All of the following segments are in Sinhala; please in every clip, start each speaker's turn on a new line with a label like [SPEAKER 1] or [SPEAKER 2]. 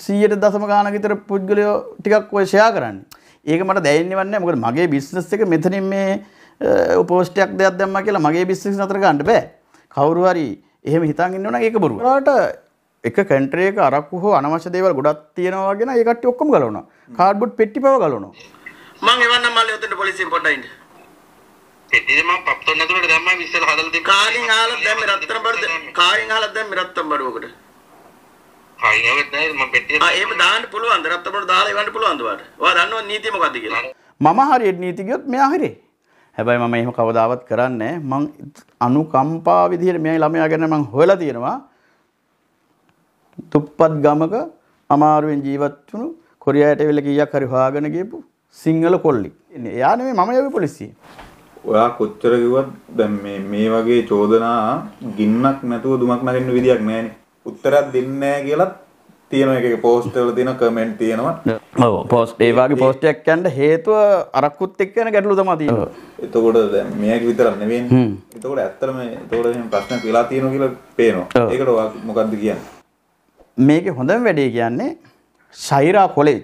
[SPEAKER 1] සීයට දසම ගානකිතර පුද්ගලයෝ ටිකක් ඔය ෂයා කරන්න. ඒක මට දැයින්නවන්න මොකද මගේ බිස්නස් එක මෙතනින් මේ උපෝස්ටයක් දෙයක් දැම්ම කියලා මගේ බිස්නස් නතර ගන්න බෑ. කවුරු හරි එහෙම හිතන් ඉන්නවනම් ඒක බොරු. ඒකට එක කන්ට්‍රි එක අරක්කු හෝ අනවශ්‍ය දේවල් ගොඩක් තියෙනවා වගෙන ඒ කට්ටිය ඔක්කොම ගලවනවා. කාඩ්බෝඩ් පෙට්ටි පව ගලවනවා.
[SPEAKER 2] මං එවන්නම් මල්ලේ උතන පොලිසියෙන් පොඩ්ඩයින්ද. පෙට්ටියේ මං පප්තොන් නතුරට දැම්මා ඉස්සර හදලා දෙන්න. කාගෙන් ආලත් දැම්මේ රත්තරන් බඩුවද? කාගෙන් ආලත් දැම්මේ රත්තරන් බඩුවකට. ඒම දාන්න පුළුවන් රත්තමට දාලා වන්න පුළුවන්දවට වා දන්නව නීති මොකක්ද කියලා
[SPEAKER 1] මම හරියට නීතිගයොත් මෙයා හරිේ හැබැයි මම එහෙම කවදාවත් කරන්නේ මං අනුකම්පා විදිහට මේ ළමයා ගැන මං හොයලා තියෙනවා තුප්පත් ගමක අමාරුවෙන් ජීවත් වුණු කොරියාට වෙල කීයක් හරි හොයාගෙන ගියපු සිංහල කොල්ලෙක්. එයා නෙමෙයි මම යවි පොලිසිය.
[SPEAKER 3] ඔයා කොච්චර කිව්වත් දැන් මේ මේ වගේ චෝදනා ගින්නක් නැතුව දුමක් නැගින්න විදියක් නැහැ නේ. උත්තරයක් දෙන්නේ නැහැ කියලත් තියෙන එක පෝස්ට් වල තියෙන කමෙන්ට්
[SPEAKER 1] තියෙනවා ඔව් පෝස්ට් ඒ වගේ පෝස්ට් එකක් යන්න හේතුව
[SPEAKER 3] අරක්කුත් එක්ක යන ගැටලු තමයි
[SPEAKER 1] තියෙන්නේ
[SPEAKER 3] එතකොට දැන් මේක විතරක් නෙවෙයි
[SPEAKER 1] එතකොට
[SPEAKER 3] ඇත්තටම එතකොට එහෙම ප්‍රශ්නක් වෙලා තියෙනවා කියලා පේනවා ඒකට මොකද්ද කියන්නේ
[SPEAKER 1] මේක හොඳම වැඩේ කියන්නේ ශෛරා කොලෙජ්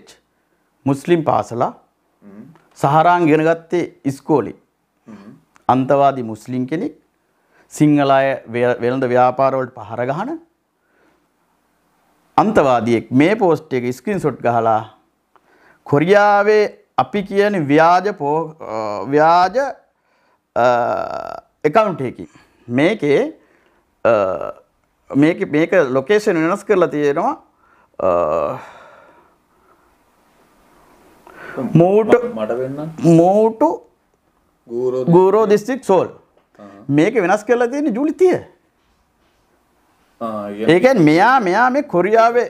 [SPEAKER 1] මුස්ලිම් පාසලා සහරාන් ඉගෙන ගත්තේ ඉස්කෝලේ අන්තවාදී මුස්ලිම් කෙනෙක් සිංහල අය වෙළඳ ව්‍යාපාරවලට පහර ගහන අන්තවාදියෙක් මේ පෝස්ට් එක ස්ක්‍රීන්ෂොට් ගහලා කොරියාවේ අපි කියන ව්‍යාජ ව්‍යාජ එකවුන්ට් එකකින් මේකේ මේක මේක ලොකේෂන් වෙනස් කරලා තියෙනවා මූට මූටු ගූරෝ දිස්ත්‍රික් සෝල් මේක වෙනස් කරලා තියෙන ජුලිතිය ඒකැන් මෙයා මෙයා මේ කොරියාවේ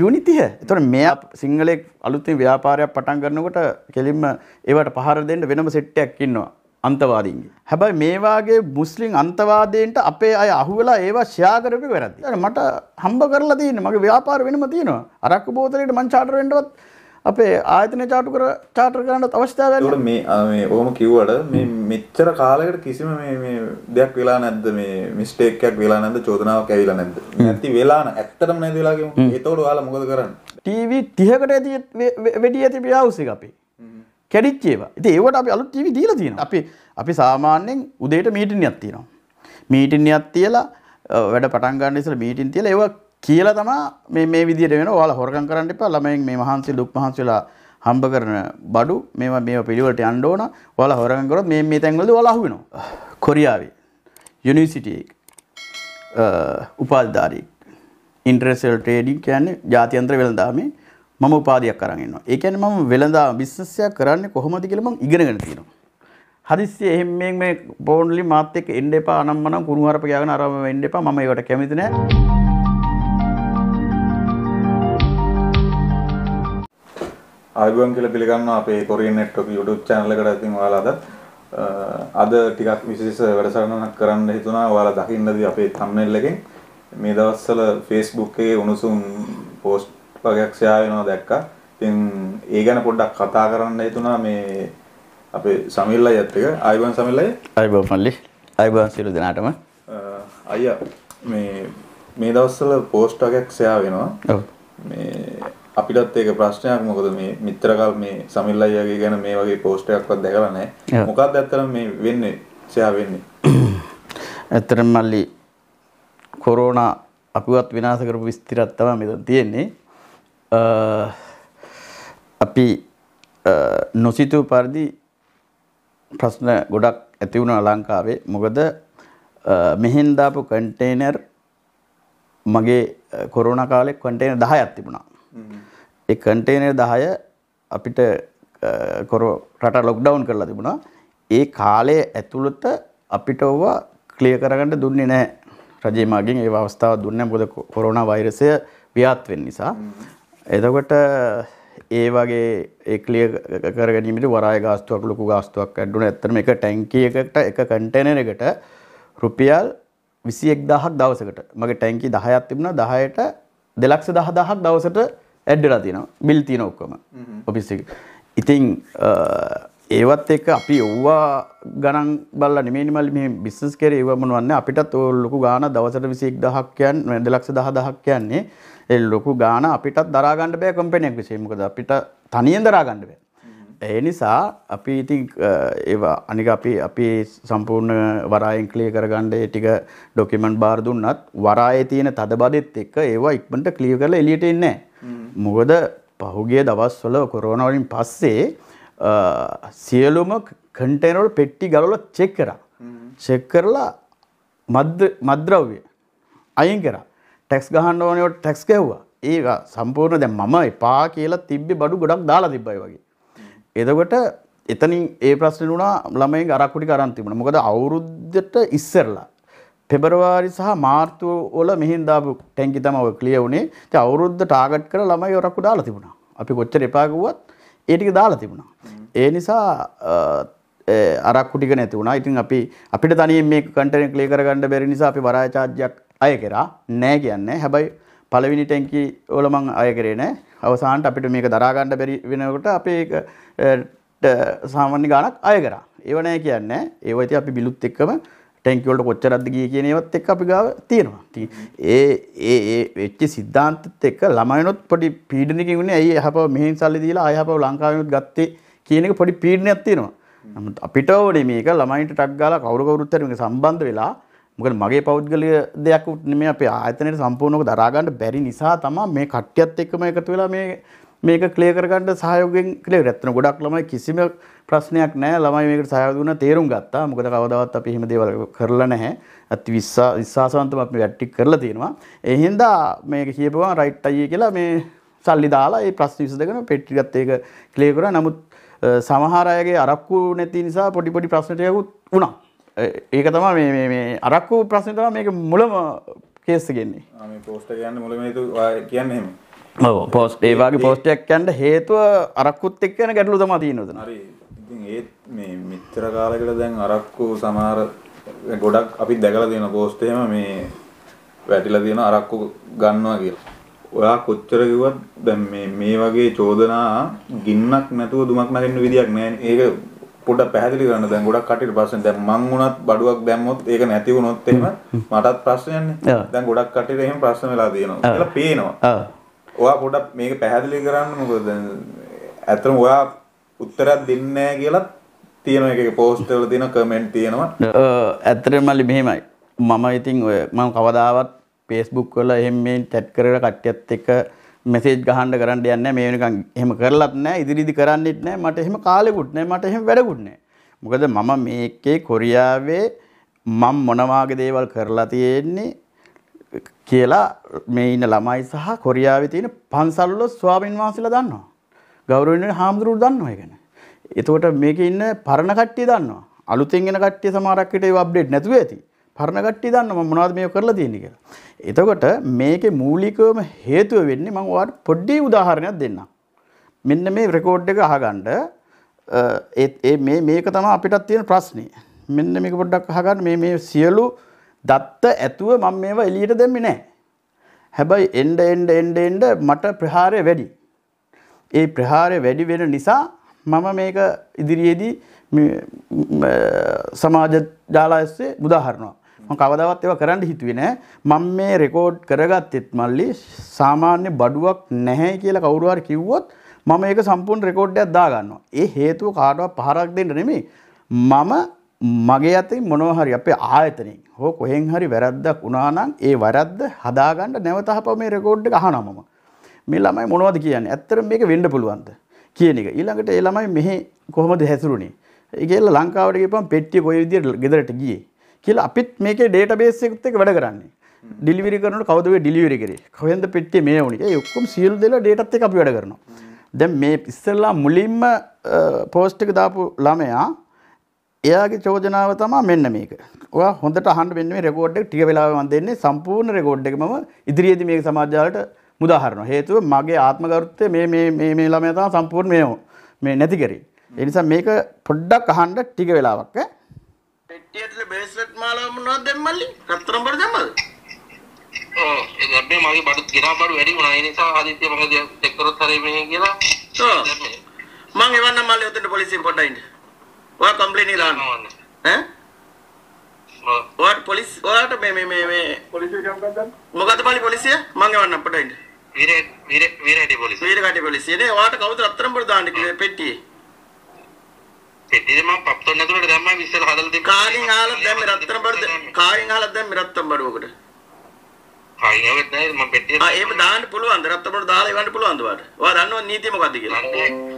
[SPEAKER 1] ජනිතිය තොට මෙයා සිංහලෙක් අලුත්තින් ව්‍යාපාරයක් පටන් කරනකොට කෙලින්ම ඒවට පහර දෙන්න වෙනම සෙට්ටයක් ඉන්නවා අන්තවාදීන්ගේ. හැබැයි මේවාගේ මුස්ලිම් අන්තවාදයන්ට අපේ අය අහුවෙලා ඒවා ශ්‍යාකරපි වැරදි. මට හම්බ කරලා තියෙන මගේ ව්‍යාපාර වෙනම තියෙනවා අරක්ක බෝතලයට මංචාටරෙන්ටවත් අපේ ආයතන චාටු කර චාටර් කරන්නත් අවස්ථාව
[SPEAKER 3] මේ ඕම කිව්වට මේ මෙච්චර කාලකට කිසිම දෙයක් වෙලා නැද්ද මේ මිස්ටේක්යක් වෙලා නැද චෝදනාවක් ඇවිලා නැද නැති වෙලාන ඇත්තටම
[SPEAKER 1] නැති වෙලාගේ එතවට යාලා මොකද කරන්න ටීවී තිහකට ඇති වැඩිය ඇති පියාවසේ අපේ කැඩිච්චේවා ඉති ඒවට අපි අලු ටීවී දීලා තියෙන අපි අපි සාමාන්‍යයෙන් උදේට මීටින් යත්තිනවා මීටින් යත් තියලා වැඩ පටන්ගන්න ඉසල මීටින් තියලා ඒවක් කියලා තමා මේ මේ විදිහට වෙනවා. ඔයාලා හොරකම් කරන්න එපා. ළමයින් මේ මහන්සි දුක් මහන්සි වෙලා හම්බ කරන බඩු මේවා මේවා පිළිවෙලට යන්න ඕන. ඔයාලා හොරකම් කරොත් මේ මේ තැන්වලදී ඔයාලා අහු වෙනවා. කොරියාවේ යුනිවර්සිටි එක උපාධිධාරී ඉන්ටර්නැෂනල් ට්‍රේඩින් කියන්නේ ජාත්‍යන්තර වෙළඳාමේ මම උපාධියක් අරන් ඉන්නවා. ඒ කියන්නේ මම වෙළඳාම බිස්නස් එකක් කරන්නේ කොහොමද කියලා මම ඉගෙනගෙන තියෙනවා. හදිස්සිය එහෙම මේ පෝන්ලි මාත් එක්ක එන්න එපා අනම්මනම් කුණුහරුප ගියාගෙන අරම එන්න එපා මම ඒකට කැමති නෑ
[SPEAKER 3] ආයුබෝවන් කියලා පිළිගන්නවා අපේ කොරියන් නෙට්වර්ක් YouTube channel එකට ඉතින් ඔයාලා අද ටිකක් විශේෂ වැඩසටහනක් කරන්න හිතුණා. ඔයාලා දකින්නදී අපේ thumbnail එකෙන් මේ දවස්වල Facebook එකේ උණුසුම් post වගේක් ෂෙයා වෙනවා දැක්කා. ඉතින් ඒ ගැන පොඩ්ඩක් කතා කරන්න හිතුණා මේ අපේ සමිල් අයත් එක. ආයුබෝවන් සමිල් අය.
[SPEAKER 1] ආයුබෝවන් මල්ලි. ආයුබෝවන් සියලු දෙනාටම.
[SPEAKER 3] අයියා මේ මේ දවස්වල post වගේක් ෂෙයා වෙනවා. ඔව්. මේ අපිටත් ඒක ප්‍රශ්නයක් මොකද මේ මිත්‍රකල් මේ සමිල් අයියාගේ ගැන මේ වගේ පෝස්ට් එකක්වත් දැකලා නැහැ. මොකක්ද ඇත්තටම මේ වෙන්නේ? සයා වෙන්නේ.
[SPEAKER 1] ඇත්තටම මල්ලි කොරෝනා අපිවත් විනාශ කරපු විස්තරයක් තමයි මෙතන තියෙන්නේ. අපි නොසිතූ පරිදි ප්‍රශ්න ගොඩක් ඇති වුණා ලංකාවේ. මොකද මෙහෙන් දාපු කන්ටේනර් මගේ කොරෝනා කාලේ කන්ටේනර් 10ක් තිබුණා. ඒ කන්ටේනර් 10 අපිට කොර රට ලොක්ඩවුන් කරලා තිබුණා. ඒ කාලය ඇතුළත අපිට ඕවා ක්ලියර් කරගන්න දුන්නේ නැහැ. රජය මාගෙන් ඒ අවස්ථාව දුන්නේ මොකද කොරෝනා වෛරසය ව්‍යාප්ත වෙන්න නිසා. එතකොට ඒ වගේ ඒ ක්ලියර් කරගැනීමේදී වරාය ගාස්තුවක් ලොකු ගාස්තුවක් ඇඩ්ඩුණා. ඇත්තටම එක ටැංකිය එකට එක කන්ටේනර් එකට රුපියල් 21000ක් දවසකට. මගේ ටැංකිය 10ක් තිබුණා. 10ට 2 ලක්ෂ 10000ක් දවසට ඇඩ්ඩලා තියෙන බිල් තියෙන ඔක්කොම ඔෆිස් එක. ඉතින් ඒවත් එක්ක අපි ඔව්වා ගණන් බලලා නෙමෙයි මල් මේ බිස්නස් කරේ ඒව මොනවන්නේ අපිටත් ඔය ලොකු ගාණ දවසට 21000ක් කියන්නේ 210000ක් කියන්නේ ඒ ලොකු ගාණ අපිටත් දරා ගන්න බෑ කම්පැනි එක විශ්ේ මොකද අපිට තනියෙන් දරා ගන්න බෑ. ඒ නිසා අපි ඉතින් ඒවා අනික අපි අපි සම්පූර්ණ වරායෙන් ක්ලියර් කරගන්න ඒ ටික ඩොකියුමන්ට් බාර දුන්නත් වරායේ තියෙන තදබදෙත් එක්ක ඒවා ඉක්මනට ක්ලියර් කරලා එළියට එන්නේ මොකද පහුගිය දවස්වල කොරෝනා වලින් පස්සේ සියලුම කන්ටේනර් පෙට්ටි ගලවලා චෙක් කරා. චෙක් කරලා මද්ද මද්ද්‍රව්‍ය අයින් කරා. ටැක්ස් ගහන්න ඕනේ ටැක්ස් ගැව්වා. ඒක සම්පූර්ණ දැන් මම එපා කියලා තිබ්බේ බඩු ගොඩක් දාලා තිබ්බයි වගේ. එදකොට එතනින් ඒ ප්‍රශ්න වුණා ළමයි ගරක්කුටි කරන්තිබන මොකද අවුරුද්ධට ඉස්සරලා. පෙබරවාරි සහ මාර්තු වල මෙහින්දාපු ටැංකි තම ඔය ක්ලිය වුණේ ඉතින් අවුරුද්ද ටාගට් කරලා ළමයි ඔරක්කු දාලා තිබුණා. අපි කොච්චර එපා කිව්වත් ඒ ටික දාලා තිබුණා. ඒ නිසා අරක්කු ටික නැති වුණා. ඉතින් අපි අපිට තනියෙන් මේ කන්ටෙන්ට් ක්ලියර් කරගන්න බැරි නිසා අපි වරාය චාර්ජයක් අය කරා. නෑ කියන්නේ. හැබැයි පළවෙනි ටැංකි වල මං අය කරේ නෑ. අවසානට අපිට මේක දරා ගන්න බැරි වෙනකොට අපි ඒක සාමාන්‍ය ගානක් අය කරා. ඒව නෑ කියන්නේ ඒව ඉතින් අපි බිලුත් එක්කම ටැංකිය වලට කොච්චරක්ද ගියේ කියන ඒවත් එක්ක අපි ගාව තියෙනවා. ඉතින් ඒ ඒ ඒ වෙච්ච સિદ્ધාන්තෙත් එක්ක ළමයිනොත් පොඩි පීඩනකින් උනේ ඇයි යහපව මෙහෙන් සල්ලි දීලා ආයහපව ලංකාවෙනුත් ගත්තේ කියන එක පොඩි පීඩනයක් තියෙනවා. නමුත් අපිට ඕනේ මේක ළමයින්ට ටක් ගාලා කවුරු කවුරුත් හරි මේක සම්බන්ධ වෙලා මොකද මගේ පෞද්ගලික දෙයක් නෙමෙයි අපේ ආයතනයේ සම්පූර්ණව දරා ගන්න බැරි නිසා තමයි මේ කට්ටියත් එක්කම එකතු වෙලා මේ මේක ක්ලිය කරගන්න සහයෝගෙන් ක්ලිය රැත්න ගොඩක් ළමයි කිසිම ප්‍රශ්නයක් නෑ ළමයි මේකට සහයදුන තේරුම් ගත්තා මොකද කවදවත් අපි එහෙම දේවල් කරලා නැහැ අති විශ්වා විශ්වාසවන්තව අපි වැට්ටික් කරලා තියෙනවා ඒ හින්දා මේක කියපුවා රයිට් අයියේ කියලා මේ සල්ලි දාලා ඒ ප්‍රශ්න විසඳගෙන පෙට්ටිගත් ඒක ක්ලිය කරා නමුත් සමහර අයගේ අරක්කු නැති නිසා පොඩි පොඩි ප්‍රශ්න ටිකකුත් වුණා ඒක තමයි මේ මේ මේ අරක්කු ප්‍රශ්නේ තමයි මේක මුලම කේස් එකෙන්නේ ආ
[SPEAKER 3] මේ පෝස්ට් එක යන්නේ මුලම හේතු
[SPEAKER 1] කියන්නේ එහෙම පෝස් ඒවාගේ පෝස්ටයක් ඇන්ට හේතුව අරක්කුත් එක්කන ගැටලු තම තියනොද ඒත් මේ මිත්‍ර කාලකට දැන් අරක්කු සමාර
[SPEAKER 3] ගොඩක් අපි දැකල තියෙන පෝස්ටේම මේ වැටිලා තියෙන අරක්කු ගන්නවා කියලා ඔයා කොච්චර කිව්වත් දැන් මේ මේ වගේ චෝදනා ගින්නක් නැතුව දුමක් නැගින්න විදියක් නැහැ ඒක පොඩ්ඩක් පැහැදිලි කරන්න දැන් ගොඩක් කටියට ප්‍රශ්න දැන් මං උනත් බඩුවක් දැම්මොත් ඒක නැති වුණොත් එහෙම මටත් ප්‍රශ්නයක්නේ දැන් ගොඩක් කටියට එහෙම ප්‍රශ්න වෙලා තියෙනවා කියලා පේනවා ඔයා පොඩක් මේක පැහැදිලි කරන්න මොකද ඇත්තම ඔයා උත්තරයක් දෙන්නේ නැහැ කියලා තියෙන එකේ පෝස්ට් වල තියෙන කමෙන්ට් තියෙනවා.
[SPEAKER 1] ඇත්තටම මල්ලි මෙහෙමයි. මම ඉතින් ඔය මම කවදාවත් Facebook වල එහෙම මේ chat කරලා කට්ටියත් එක්ක මැසේජ් ගහන්න කරන්න යන්නේ නැහැ. මේ වෙනකන් එහෙම කරලත් නැහැ. ඉදිරිදි කරන්නෙත් නැහැ. මට එහෙම කාලෙකුත් නැහැ. මට එහෙම වැඩකුත් නැහැ. මොකද මම මේකේ කොරියාවේ මම මොනවාගේ දේවල් කරලා තියෙන්නේ කියලා මේ ඉන්න ළමයි සහ කොරියාවේ තියෙන පන්සල්වල ස්වාමීන් වහන්සේලා දන්නවා. ගෞරවනීය හාමුදුරුවෝ දන්නවා ඒක ගැන. එතකොට මේකේ ඉන්න පරණ කට්ටිය දන්නවා. අලුතෙන් එන කට්ටිය සමහරක් විට ඒව අප්ඩේට් නැතුව ඇති. පරණ කට්ටිය දන්නවා මම මොනවද මේක කරලා තියෙන්නේ කියලා. එතකොට මේකේ මූලිකවම හේතුව වෙන්නේ මම ඔයාලට පොඩි උදාහරණයක් දෙන්නම්. මෙන්න මේ රෙකෝඩ් එක අහගන්න ඒ මේ මේක තමයි අපිටත් තියෙන ප්‍රශ්නේ. මෙන්න මේක පොඩ්ඩක් අහගන්න මේ මේ සියලු දත්ත ඇතුව මම මේවා එලියට දෙන්නේ නැහැ. හැබැයි එන්න එන්න එන්න එන්න මට ප්‍රහාරය වැඩි. ඒ ප්‍රහාරය වැඩි වෙන නිසා මම මේක ඉදිරියේදී සමාජ ජාලාස්සේ මුදාහරනවා. මම කවදාවත් ඒවා කරන්න හිතුවේ නෑ. මම මේ රෙකෝඩ් කරගත්තෙත් මල්ලි සාමාන්‍ය බඩුවක් නැහැ කියලා කවුරු හරි කිව්වොත් මම ඒක සම්පූර්ණ රෙකෝඩ් එකක් දාගන්නවා. ඒ හේතුව කාටවත් පහරක් දෙන්න නෙමෙයි. මම මගේ අතින් මොනෝහරි අපේ ආයතනින් හෝ කොහෙන් හරි වැරද්දක් වුණානම් ඒ වැරද්ද හදාගන්න නැවත අප මේ රෙකෝඩ් එක අහනවා මම. මේ ළමයි මොනවද කියන්නේ? ඇත්තටම මේක වෙන්න පුළුවන්ද කියන එක. ඊළඟට ඒ ළමයි මෙහි කොහොමද හැසිරුණේ? ඒකෙල්ල ලංකාවට ගිහපම් පෙට්ටිය කොයි විදියට ගෙදරට ගියේ කියලා අපිත් මේකේ ඩේටාබේස් එකත් එක්ක වැඩ කරන්නේ. ඩිලිවරි කරනකොට කවුද මේ ඩිලිවරි කරේ? කොහෙන්ද පෙට්ටිය මේ වුණේ? ඒ ඔක්කොම සියලු දේලා ඩේටාත් එක්ක අපි වැඩ කරනවා. දැන් මේ ඉස්සෙල්ලා මුලින්ම පෝස්ට් එක දාපු ළමයා එයාගේ චෝදනාව තමා මෙන්න මේක ඔයා හොඳට අහන්න මෙන්න මේ රෙකෝඩ් එක ටික වෙලාවක මම දෙන්නේ සම්පූර්ණ රෙකෝඩ් එක මම ඉදිරියේදී මේක සමාජාලයට මුදාහරනවා හේතුව මගේ ආත්මගරුත්වය මේ මේ මේ මේ ළමයා තමයි සම්පූර්ණ මේ මේ නැති කරේ ඒ නිසා මේක පොඩ්ඩක් අහන්න ටික වෙලාවක් ඈ
[SPEAKER 2] පෙට්ටිය ඇතුලේ බේස්ලට් මාලාව මොනවද දැම්මල්ලි රත්තරන් බඩ දැම්මද ඔව් ඒ ගැබ්බේ මගේ බඩු ගිරා බඩු වැඩි වුණා ඒ නිසා ආදිත්‍ය මම චෙක් කරොත් හරිය මෙහෙ කියලා ඔව් මම එවන්න මල්ලි ඔතන පොලිසියෙන් පොඩ්ඩක් ඉන්න ඔයා කම්ප්ලේන් දාන්න ඈ ඔයාට පොලිස් ඔයාට මේ මේ මේ මේ පොලිසිය ගම්කම් ගන්න මොකද බලි පොලිසිය මං එවන්න අපට ඉන්න වීරේ වීරේ වීරේටි පොලිසිය වීරේටි පොලිසිය නේ ඔයාට කවුද රත්තරම්බර දාන්න කිව්වේ පෙට්ටියේ පෙට්ටියේ මම පප්තොන් ඇතුළට දැම්මම ඉස්සර හදලා දෙන්න කායින් ආලත් දැම්මේ රත්තරම්බර කායින් ආලත් දැම්මේ රත්තරම්බරුවකට කායින් ආවත් නැහැ මම පෙට්ටියේ ආ එහෙම දාන්න පුළුවන්ද රත්තරම්බර දාලා එවන්න පුළුවන්ද ඔයාට ඔයා දන්නවද නීතිය මොකද්ද කියලා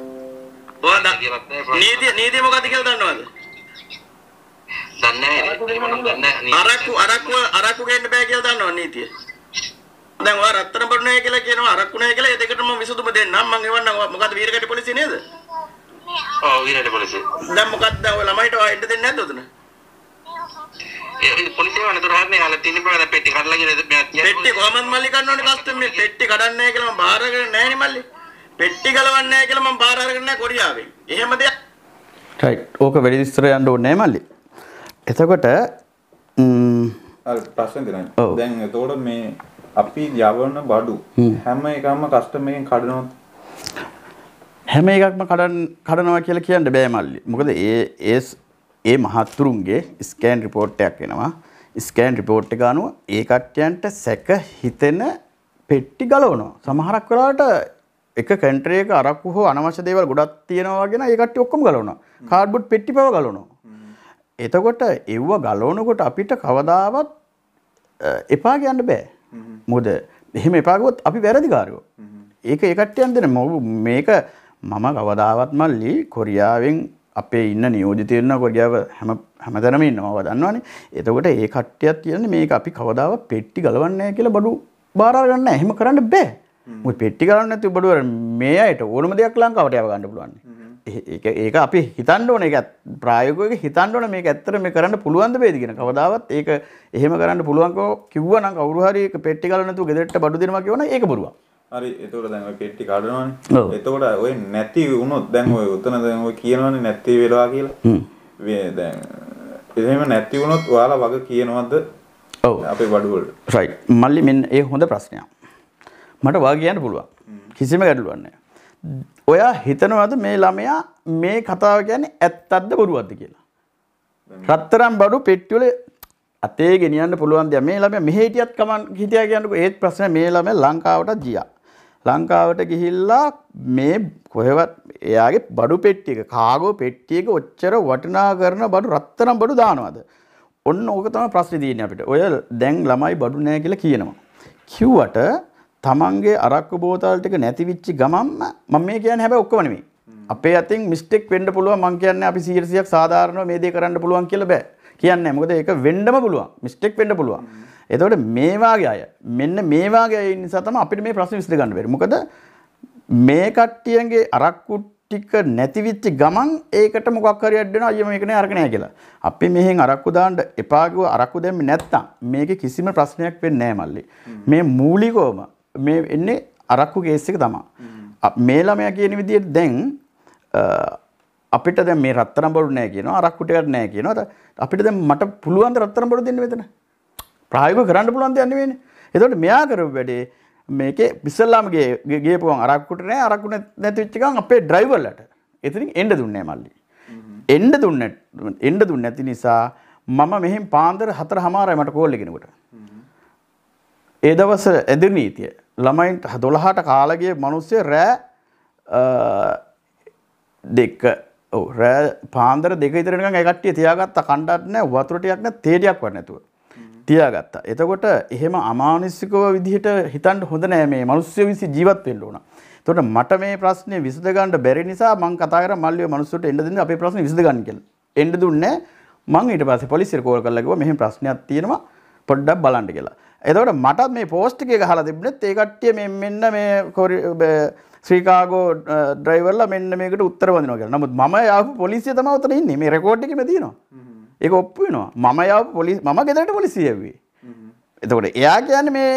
[SPEAKER 2] නීතිය නීතිය මොකද්ද කියලා දන්නවද? දන්නේ අරක්කු අරක්කු අරක්කු ගන්න බෑ කියලා දන්නවද නීතිය? දැන් ඔයා රත්තරන් බඩු නැහැ කියලා කියනවා අරක්කු නැහැ කියලා ඒ දෙකටම විසඳුම දෙන්නම් මං එවන්නම් මොකද්ද වීරගට්ටි පොලිසිය නේද? ඔව් වීරගට්ටි පොලිසිය. දැන් මොකද්ද ඔය ළමයිට ඔයා එන්න දෙන්නේ නැද්ද උතන? පොලිසිය වන දොරවල් මේ හාලේ තියෙන බර පෙට්ටි කඩලා ගිහලා පෙට්ටි කොහමද මල්ලි ගන්න ඕනේ කස්ටම් මේ පෙට්ටි කඩන්නේ නැහැ කියලා මම බාරගෙන නැහැ නේ මල්ලි. පෙට්ටි ගලවන්නේ නැහැ කියලා මම බාර අරගෙන නැහැ කොරියාවෙන්. එහෙම දෙයක්
[SPEAKER 1] රයිට් ඕක වැඩි විස්තර යන්න ඕනේ නැහැ මල්ලි. එතකොට අර
[SPEAKER 3] ප්‍රශ්න දෙනවා. දැන් එතකොට මේ අපි යවන බඩු හැම එකම කස්ටමර් එකෙන් කඩනවා
[SPEAKER 1] හැම එකක්ම කඩන් කඩනවා කියලා කියන්න බෑ මල්ලි. මොකද ඒ ඒ ඒ මහත්තුරුන්ගේ ස්කෑන් රිපෝට් එකක් එනවා. ස්කෑන් රිපෝට් එක අනුව ඒ කට්ටයන්ට සැක හිතෙන පෙට්ටි ගලවනවා. සමහරක් වෙලාවට එක කැන්ට්‍රේ එක අරක්කු හෝ අනවශ්‍ය දේවල් ගොඩක් තියෙනවා ගෙන ඒ කට්ටිය ඔක්කොම ගලවනවා කාඩ්බෝඩ් පෙට්ටි පව ගලවනවා එතකොට එව්ව ගලවනකොට අපිට කවදාවත් එපා කියන්න බෑ මොකද එහෙම එපා ගියොත් අපි වැරදිකාරයෝ ඒක ඒ කට්ටියන් දෙන මේක මම කවදාවත් මල්ලි කොරියාවෙන් අපේ ඉන්න නියෝජිතයන්න කොඩියාව හැම හැමතැනම ඉන්නවා දන්නවානේ එතකොට ඒ කට්ටියත් කියන්නේ මේක අපි කවදාව පෙට්ටි ගලවන්නේ කියලා බඩු බාරගන්න එහෙම කරන්න බෑ මු පෙට්ටිකරන්න ඇති බඩුවර මේ අයට ඕනම දෙයක් ලංකාවට යව ගන්න පුළුවන් ඒක අපි හිතන්න ඕන එක ප්‍රායෝගිකව හිතන්න ඕන මේක ඇත්තට මේ කරන්න පුළුවන් ද වේද කියන කවදාවත් ඒක එහෙම කරන්න පුළුවන්කෝ කිව්වනම් කවුරු හරි ඒක පෙට්ටි ගාලා නැතුව ගෙදරට බඩු දෙනවා කියවන ඒක බොරුවක්
[SPEAKER 3] හරි එතකොට දැන් ඔය පෙට්ටි කඩනවනේ එතකොට ඔය නැති වුණොත් දැන් ඔය උතන දැන් ඔය කියනවනේ නැති වෙලා
[SPEAKER 1] කියලා
[SPEAKER 3] දැන් එහෙම නැති වුණොත් ඔයාලා වග කියනවද
[SPEAKER 1] ඔව් අපේ බඩුවලට රයිට් මල්ලි මෙන්න ඒ හොඳ ප්‍රශ්නයක් මට වා කියන්න පුළුවන් කිසිම ගැටලුවන්නේ. ඔයා හිතනවද මේ ළමයා මේ කතාව කියන්නේ ඇත්තක්ද බොරුවක්ද කියලා. රත්තරම් බඩු පෙට්ටිවල අතේ ගෙනියන්න පුළුවන් දෙයක්. මේ ළමයා මෙහෙ හිටියත් කමන් හිටියා කියන්නකෝ. ඒත් ප්‍රශ්නේ මේ ළමයා ලංකාවට ගියා. ලංකාවට ගිහිල්ලා මේ කොහෙවත් එයාගේ බඩු පෙට්ටියක කාගෝ පෙට්ටියක ඔච්චර වටිනා කරන බඩු රත්තරම් බඩු දානවද? ඔන්න ඕක තමයි ප්‍රශ්නේ තියෙන්නේ අපිට. ඔය දැන් ළමයි බඩු නැහැ කියලා කියනවා. කිව්වට තමන්ගේ අරක්ක බෝතල් ටික නැතිවිච්ච ගමන්ම මම මේ කියන්නේ හැබැයි ඔක්කොම නෙමෙයි. අපේ අතින් මිස්ටෙක් වෙන්න පුළුවන් මං කියන්නේ අපි 100ක් සාධාරණව මේ දේ කරන්න පුළුවන් කියලා බෑ. කියන්නේ මොකද ඒක වෙන්නම පුළුවන්. මිස්ටෙක් වෙන්න පුළුවන්. එතකොට මේ වාගේ අය මෙන්න මේ වාගේ අය නිසා තමයි අපිට මේ ප්‍රශ්නේ විසඳ ගන්න බැරි. මොකද මේ කට්ටියගේ අරක්කු ටික නැතිවිච්ච ගමන් ඒකට මොකක් හරි අඩ වෙනවා අයියා මේක නෑ අරක නෑ කියලා. අපි මෙහෙන් අරක්කු දාන්න එපා කිව්ව අරක්කු දැම්මේ නැත්තම් මේකේ කිසිම ප්‍රශ්නයක් වෙන්නේ නෑ මල්ලි. මේ මූලිකවම මේ එන්නේ අරක්කු කේස් එක තමයි. මේ ළමයා කියන විදිහට දැන් අපිට දැන් මේ රත්තරන් බඩු නෑ කියනවා අරක්කු ටිකක් නෑ කියනවා. අපිට දැන් මට පුළුවන් ද රත්තරන් බඩු දෙන්න මෙතන? ප්‍රායෝගිකව කරන්න පුළුවන් දෙයක් නෙවෙයිනේ. එතකොට මෙයා කරපු වැඩේ මේකේ ඉස්සල්ලාම ගේ ගේපුවන් අරක්කුට නෑ අරක්කු නැති වෙච්ච ගමන් අපේ ඩ්‍රයිවර්ලට එතනින් එන්න දුන්නේ නෑ මල්ලි. එන්න දුන්නේ එන්න දුන්නේ නැති නිසා මම මෙහෙන් පාන්දර 4:00 මාරයි මට කෝල් එකකිනකොට. ඒ දවස ඇඳිර නීතිය ළමයින්ට දොළහට කාලගේ මනුස්සය රෑ දෙක්ක රෑ පාන්දර දෙක ඉතරෙනක එකට්ටිය තියාගත්ත කණ්ඩාටන වතුරටයක් නෑ තේඩයක් වන්නැතුව තියාගත්තා එතකොට එහෙම අමානසිකව විදිහට හිතන්ට හොඳ නෑ මේ මනුස්්‍ය විසි ජීවත් වෙන්න ඕන තොට මට මේ ප්‍රශ්නය විසදගන්නට බැරි නිසා මං කතාර මල්ලිය මනුස්සට එඩදන්න අප ප්‍රශ්න විසදගන්නකෙන් එඩ දුන්න මං ඊට පස පොලිසිර කෝල් කරලගව මෙහම ප්‍රශ්නයක් තියෙනවා පොඩ්ඩක් බලන්ට කියලා එතකට මටත් මේ පෝස්්ටිකේ හලා තිබනෙත් ඒ කට්ටිය මෙන්න මේ කොරි ශ්‍රීකාගෝ ඩ්‍රයිවල්ල මෙන්න මේකට උත්තර වදින කියලා නමුත් ම යාපු පොලිසිය තම උතර ඉන්නේ මේ රෙකෝඩ්ඩික තියෙනවා ඒක ඔප්පු වෙනවා මම යාපු පොලි මම ගෙදරට පොලිසියවී එතකොට එයා කියන්න මේ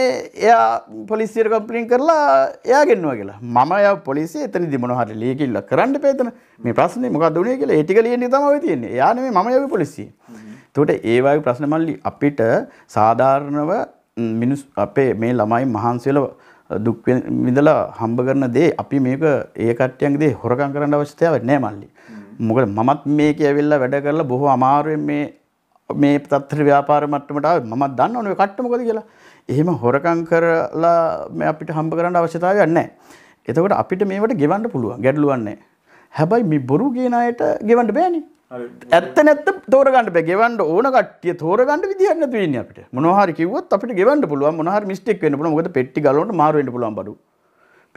[SPEAKER 1] එයා පොලිසියට කම්පලින් කරලා එයා ගෙන්නවා කියලා මම ය පොලිසි එතන දිමන හට ලියකිල්ල කරන්න පේතන මේ ප්‍රශ්න මොක දුනේ කියලා ඒටික ලියන්නේ තමයි තියෙන්නේ යාන මේ මම යවි පොලිසිය තොට ඒවාගේ ප්‍රශ්න මල්ලි අපිට සාධාරණව මිනිස් අපේ මේ ළමයි මහන්සියලා දුක් විඳලා හම්බ කරන දේ අපි මේක ඒ කට්ටියන්ගේ දේ හොරකම් කරන්න අවශ්‍යතාවයක් නැහැ මල්ලි. මොකද මමත් මේක ඇවිල්ලා වැඩ කරලා බොහෝ අමාරුවෙන් මේ මේ තත්තර ව්‍යාපාර මට්ටමට ආවේ මමත් දන්න ඕනේ කට්ට මොකද කියලා. එහෙම හොරකම් කරලා මේ අපිට හම්බ කරන්න අවශ්‍යතාවයක් නැහැ. එතකොට අපිට මේවට ගෙවන්න පුළුවන්. ගැටලුවක් නැහැ. හැබැයි මේ බොරු කියන අයට ගෙවන්න බෑනේ. ඇත්ත නැත්ත තෝරගන්න බෑ ගෙවන්න ඕන කට්ටිය තෝරගන්න විදිහක් නැතු වෙන්නේ අපිට. මොනවා හරි කිව්වොත් අපිට ගෙවන්න පුළුවන් මොනවා හරි මිස්ටේක් වෙන්න පුළුවන්. මොකද පෙට්ටි ගලවනකොට මාරු වෙන්න පුළුවන් බඩු.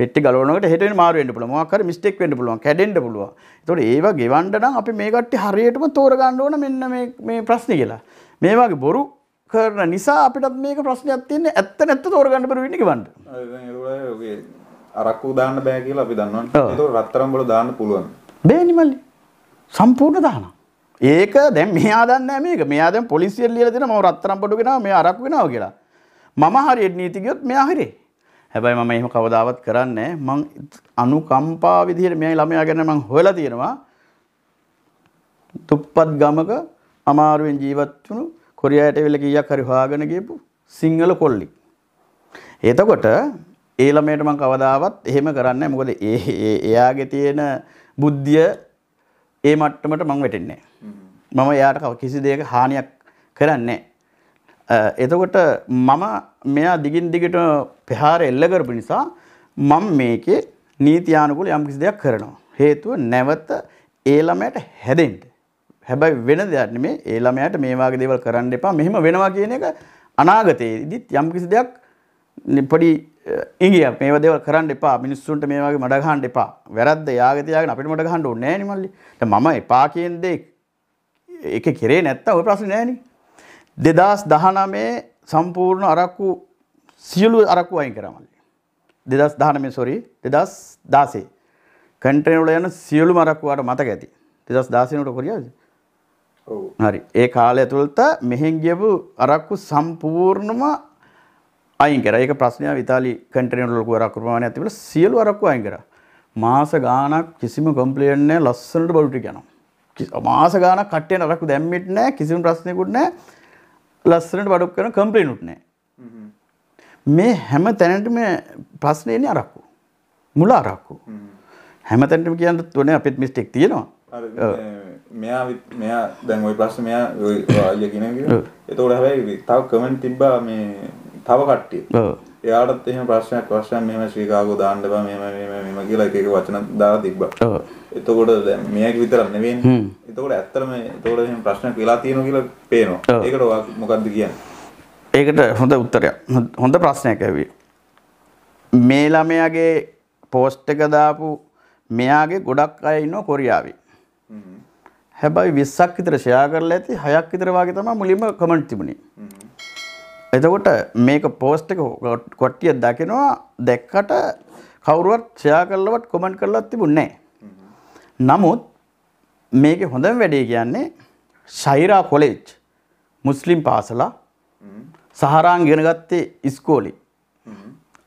[SPEAKER 1] පෙට්ටි ගලවනකොට හෙට වෙන මාරු වෙන්න පුළුවන්. මොකක් හරි මිස්ටේක් වෙන්න පුළුවන්. කැඩෙන්න පුළුවන්. ඒතකොට ඒවා ගෙවන්න නම් අපි මේ කට්ටිය හරියටම තෝරගන්න ඕන මෙන්න මේ මේ ප්‍රශ්නේ කියලා. මේ වගේ බොරු කරන නිසා අපිටත් මේක ප්‍රශ්නයක් තියෙන්නේ. ඇත්ත නැත්ත තෝරගන්න බැරුව ඉන්නේ ගෙවන්න.
[SPEAKER 3] අරක්කු දාන්න බෑ කියලා අපි දන්නවනේ. ඒක රත්තරන් වල දාන්න පුළුවන්.
[SPEAKER 1] බෑනි මල්ලී. සම්පූර්ණ දානවා. ඒක දැන් මෙයා දන්නේ මේක. මෙයා දැන් පොලිසියට ලියලා දෙනවා මම රත්තරන් බඩු ගෙනාවා මෙයා අරක් වෙනවා කියලා. මම හරියට නීති ගියොත් මෙයා හරි. හැබැයි මම එහෙම කවදාවත් කරන්නේ මං අනුකම්පා විදිහට මේ ළමයා ගැන මං හොයලා තියෙනවා. දුප්පත් ගමක අමාරුවෙන් ජීවත් වුණු කොරියාට වෙල කීයක් හරි හොයාගෙන ගියපු සිංහල කොල්ලෙක්. එතකොට ඒ ළමයට මං කවදාවත් එහෙම කරන්නේ මොකද ඒ එයාගේ තියෙන බුද්ධිය ඒ මට්ටමට මං වැටෙන්නේ මම එයාට කිසි දෙයක හානියක් කරන්නේ එතකොට මම මෙයා දිගින් දිගට ප්‍රහාර එල්ල කරපු නිසා මම මේකේ නීතියානුකූල යම් කිසි දෙයක් කරනවා. හේතුව නැවත ඒ ළමයට හැදෙන්න. හැබැයි වෙන දෙයක් නෙමේ ඒ ළමයාට මේ වගේ දේවල් කරන්න එපා. මෙහෙම වෙනවා කියන එක අනාගතයේදීත් යම් කිසි දෙයක් පොඩි ඉගිය මේ දෙව කරන්න එපා මිනිස්සුන්ට මේ වගේ මඩගහන්න එපා වැරද්ද යාගතියාගෙන අපිට මඩගහන්න ඕනේ නෑනේ මල්ලි. දැන් මම එපා කියන දේ ඒක කෙරේ නැත්තම් ওই ප්‍රශ්නේ නෑනේ. 2019 සම්පූර්ණ අරක්කු සියලු අරක්කු අයින් කරා මල්ලි. 2019 sorry 2016 කන්ට්‍රේන් වල යන සියලුම අරක්කු වාට මතක ඇති. 2016 උඩ කොරියාද? ඔව්. හරි. ඒ කාලය තුළත මෙහෙන් ගියපු අරක්කු සම්පූර්ණම අයින් කරා. ඒක ප්‍රශ්නය ඉතාලි කන්ටේනර් වල කරක් කරපමානයක් තිබිලා සියලු අරක්කු අයින් කරා. මාස ගාණක් කිසිම කම්ප්ලේන්ට් නැහැ ලස්සනට බඩු ටික යනවා. මාස ගාණක් කට්ටියට අරක්කු දැම්මෙත් නැහැ කිසිම ප්‍රශ්නයකුත් නැහැ. ලස්සනට බඩු කරන කම්ප්ලේන්ට් උත් නැහැ. මේ හැම තැනටම ප්‍රශ්නේ එන්නේ අරක්කු. මුල අරක්කු. හැම තැනටම කියන්න ඕනේ අපිට මිස්ටේක් තියෙනවා.
[SPEAKER 3] මෙයා මෙයා දැන් ওই ප්‍රශ්නේ මෙයා ඔය අයියා කියන එක. ඒතකොට හැබැයි තව කමෙන්ට් තිබ්බා මේ තව කට්ටිය. ඔව්. එයාටත් එහෙම ප්‍රශ්නයක් වශයෙන් මෙහෙම ශ්‍රීකාගෝ දාන්න බෑ මෙහෙම මෙහෙම මෙහෙම කියලා එක එක වචන දාලා තිබ්බා. ඔව්. එතකොට දැන් මේක විතරක් නෙවෙයිනේ. හ්ම්. එතකොට ඇත්තටම එතකොට එහෙම ප්‍රශ්නයක් වෙලා තියෙනවා කියලා පේනවා. ඒකට මොකද්ද කියන්නේ?
[SPEAKER 1] ඒකට හොඳ උත්තරයක් හොඳ ප්‍රශ්නයක් ඇවිේ. මේ ළමයාගේ පෝස්ට් එක දාපු මෙයාගේ ගොඩක් අය ඉන්නවා කොරියාවේ. හැබැයි 20ක් විතර ෂෙයා කරලා ඇති 6ක් විතර වාගේ තමයි මුලින්ම කමෙන්ට් තිබුණේ. එතකොට මේක පෝස්ට් එක කොට්ටිය දකිනවා දැක්කට කවුරුවත් ෂෙයා කරලවත් කොමන්ට් කරලවත් තිබුණේ නමුත් මේක හොඳම වැඩේ කියන්නේ ශෛරා කොලෙජ් මුස්ලිම් පාසලා සහරාන් ඉගෙන ගත්තේ ඉස්කෝලේ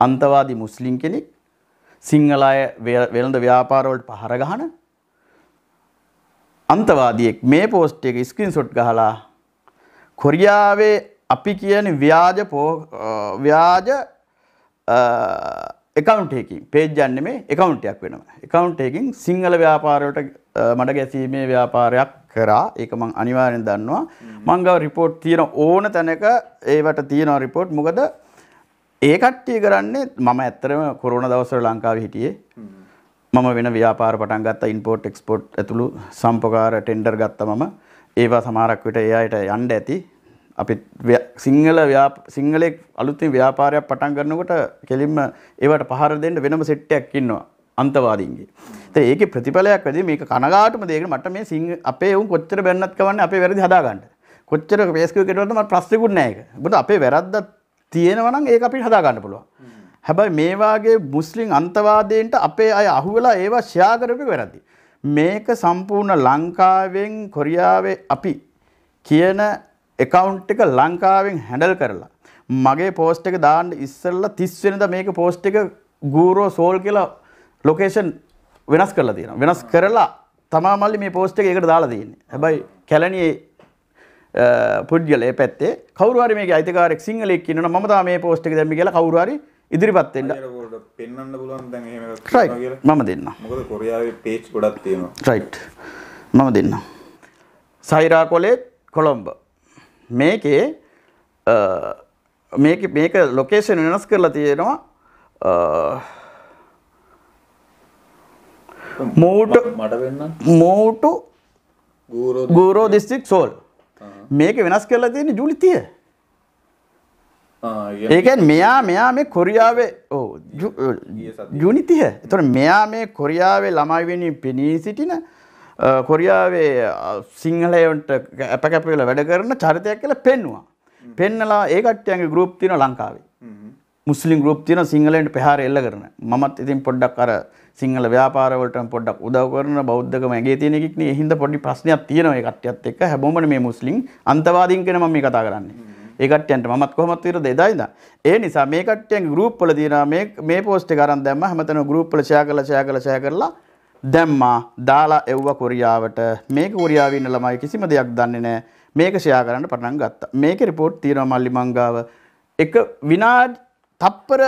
[SPEAKER 1] අන්තවාදී මුස්ලිම් කෙනෙක් සිංහල අය වෙළඳ ව්‍යාපාරවලට පහර ගහන අන්තවාදියෙක් මේ පෝස්ට් එක ස්ක්‍රීන්ෂොට් ගහලා කොරියාවේ අපි කියන ව්‍යාජ ව්‍යාජ එකකවන්ටයකින් පේජ්ජන්න මේ එකකවන්ටයක් වෙනවා එකකවන්ටයකින් සිංහල ව්‍යාපාරයට මට ගැසීමේ ව්‍යාපාරයක් කරා ඒක මං අනිවාරෙන් දන්නවා මංගව රිපෝට් තියෙන ඕන තැනක ඒවට තියෙනවා රිපෝට් මොකද ඒ කට්ටිය කරන්නේ මම ඇත්තරම කොරුණ දවසර ලංකාව හිටියේ මම වෙන ව්‍යාපාර පටන් ගත්ත ඉන්පෝට් එක්ස්පෝට් ඇතුළු සම්පකාර ටෙන්ඩර් ගත්ත මම ඒවා සමාරක් විට ඒ අයට යන්න ඇති අපි සිංහල සිංහලෙක් අලුත්තින් ව්‍යාපාරයක් පටන් කරනකොට කෙලින්ම ඒවට පහර දෙන්න වෙනම සෙට්ටයක් ඉන්නවා අන්තවාදීන්ගේ. ඉතින් ඒකේ ප්‍රතිඵලයක් වැඩි මේක කනගාටුම දෙයක මට මේ සිංහ අපේ වුන් කොච්චර බැන්නත් කවන්නේ අපේ වැරදි හදාගන්න. කොච්චර පේස්කියු කෙරුවද මට ප්‍රශ්නකුත් නෑ ඒක. මොකද අපේ වැරද්දක් තියෙනවා නම් ඒක අපිට හදාගන්න පුළුවන්. හැබැයි මේ වාගේ මුස්ලිම් අන්තවාදීන්ට අපේ අය අහුවෙලා ඒවා ෂෙයා කරපු වැරදි. මේක සම්පූර්ණ ලංකාවෙන් කොරියාවේ අපි කියන account එක ලංකාවෙන් handle කරලා මගේ post එක දාන්න ඉස්සෙල්ලා 30 වෙනිදා මේක post එක ගූරෝ සෝල් කියලා location වෙනස් කරලා තියෙනවා. වෙනස් කරලා තමා මල්ලි මේ post එක ඒකට දාලා තියෙන්නේ. හැබැයි කැලණියේ පුද්ගල ඒ පැත්තේ කවරුහරි මේක අයිතිකාරෙක් සිංහලෙක් කියනවා මම තා මේ post එක දැම්මේ කියලා කවරුහරි ඉදිරිපත් වෙන්න. පෙන්වන්න පුළුවන් දැන් එහෙම එකක් කියලා. මම දෙන්නම්. මොකද කොරියාවේ page ගොඩක් තියෙනවා. right. මම දෙන්නම්. සයිරා කොලෙජ් කොළඹ මේකේ මේක මේක ලොකේෂන් වෙනස් කරලා තියෙනවා මූට මූටු ගූරෝ දිස්ත්‍රික් සෝල් මේක වෙනස් කරලා තියෙන ජුලිතිය ඒකැන් මෙයා මෙයා මේ කොරියාවේ ජුනිතිය එතුොට මෙයා මේ කොරියාවේ ළමයිවෙනින් පෙනී සිටින කොරියාවේ සිංහලයන්ට අප කැපවෙල වැඩ කරන චරිතයක් කියලා පෙන්වා. පෙන්නලා ඒකට්ටයන්ගේ ගරුප් තින ලංකාවේ. මුස්ලිම් ගරුප් තින සිංහලෙන්ට පහාර එල්ල කරන මත් ඉතින් පොඩ්ඩක් අර සිංහල ව්‍යාපාරවලට පොඩක් උදව කරන බෞද්ධකම ඇගේ තියෙනෙක්න හිද පොඩි ප්‍රශ්නයක් තියෙනව එකටයත් එක් හැබොමන මේ මුස්ලිම් අන්තවාදීන් කෙන මම කතා කරන්නේ. ඒකටයන්ට මත් කොමත් විර දෙදයිද. ඒ නිසා මේකටයන් ගරුප්පල දීන මේ පෝස්ටි කරන් දැම හමතන ගරුප්පල ශය කල ශය කල ශය කරලා දැම්මා දාලා එව්වා කොරියාවට මේක කොරියාවේ ඉන්න ළමයි කිසිම දෙයක් දන්නේ නැහැ මේක ෂෙයා කරන්න පටන් ගත්තා මේකේ report තියෙනවා මල්ලි මංගාව එක විනාඩි තප්පර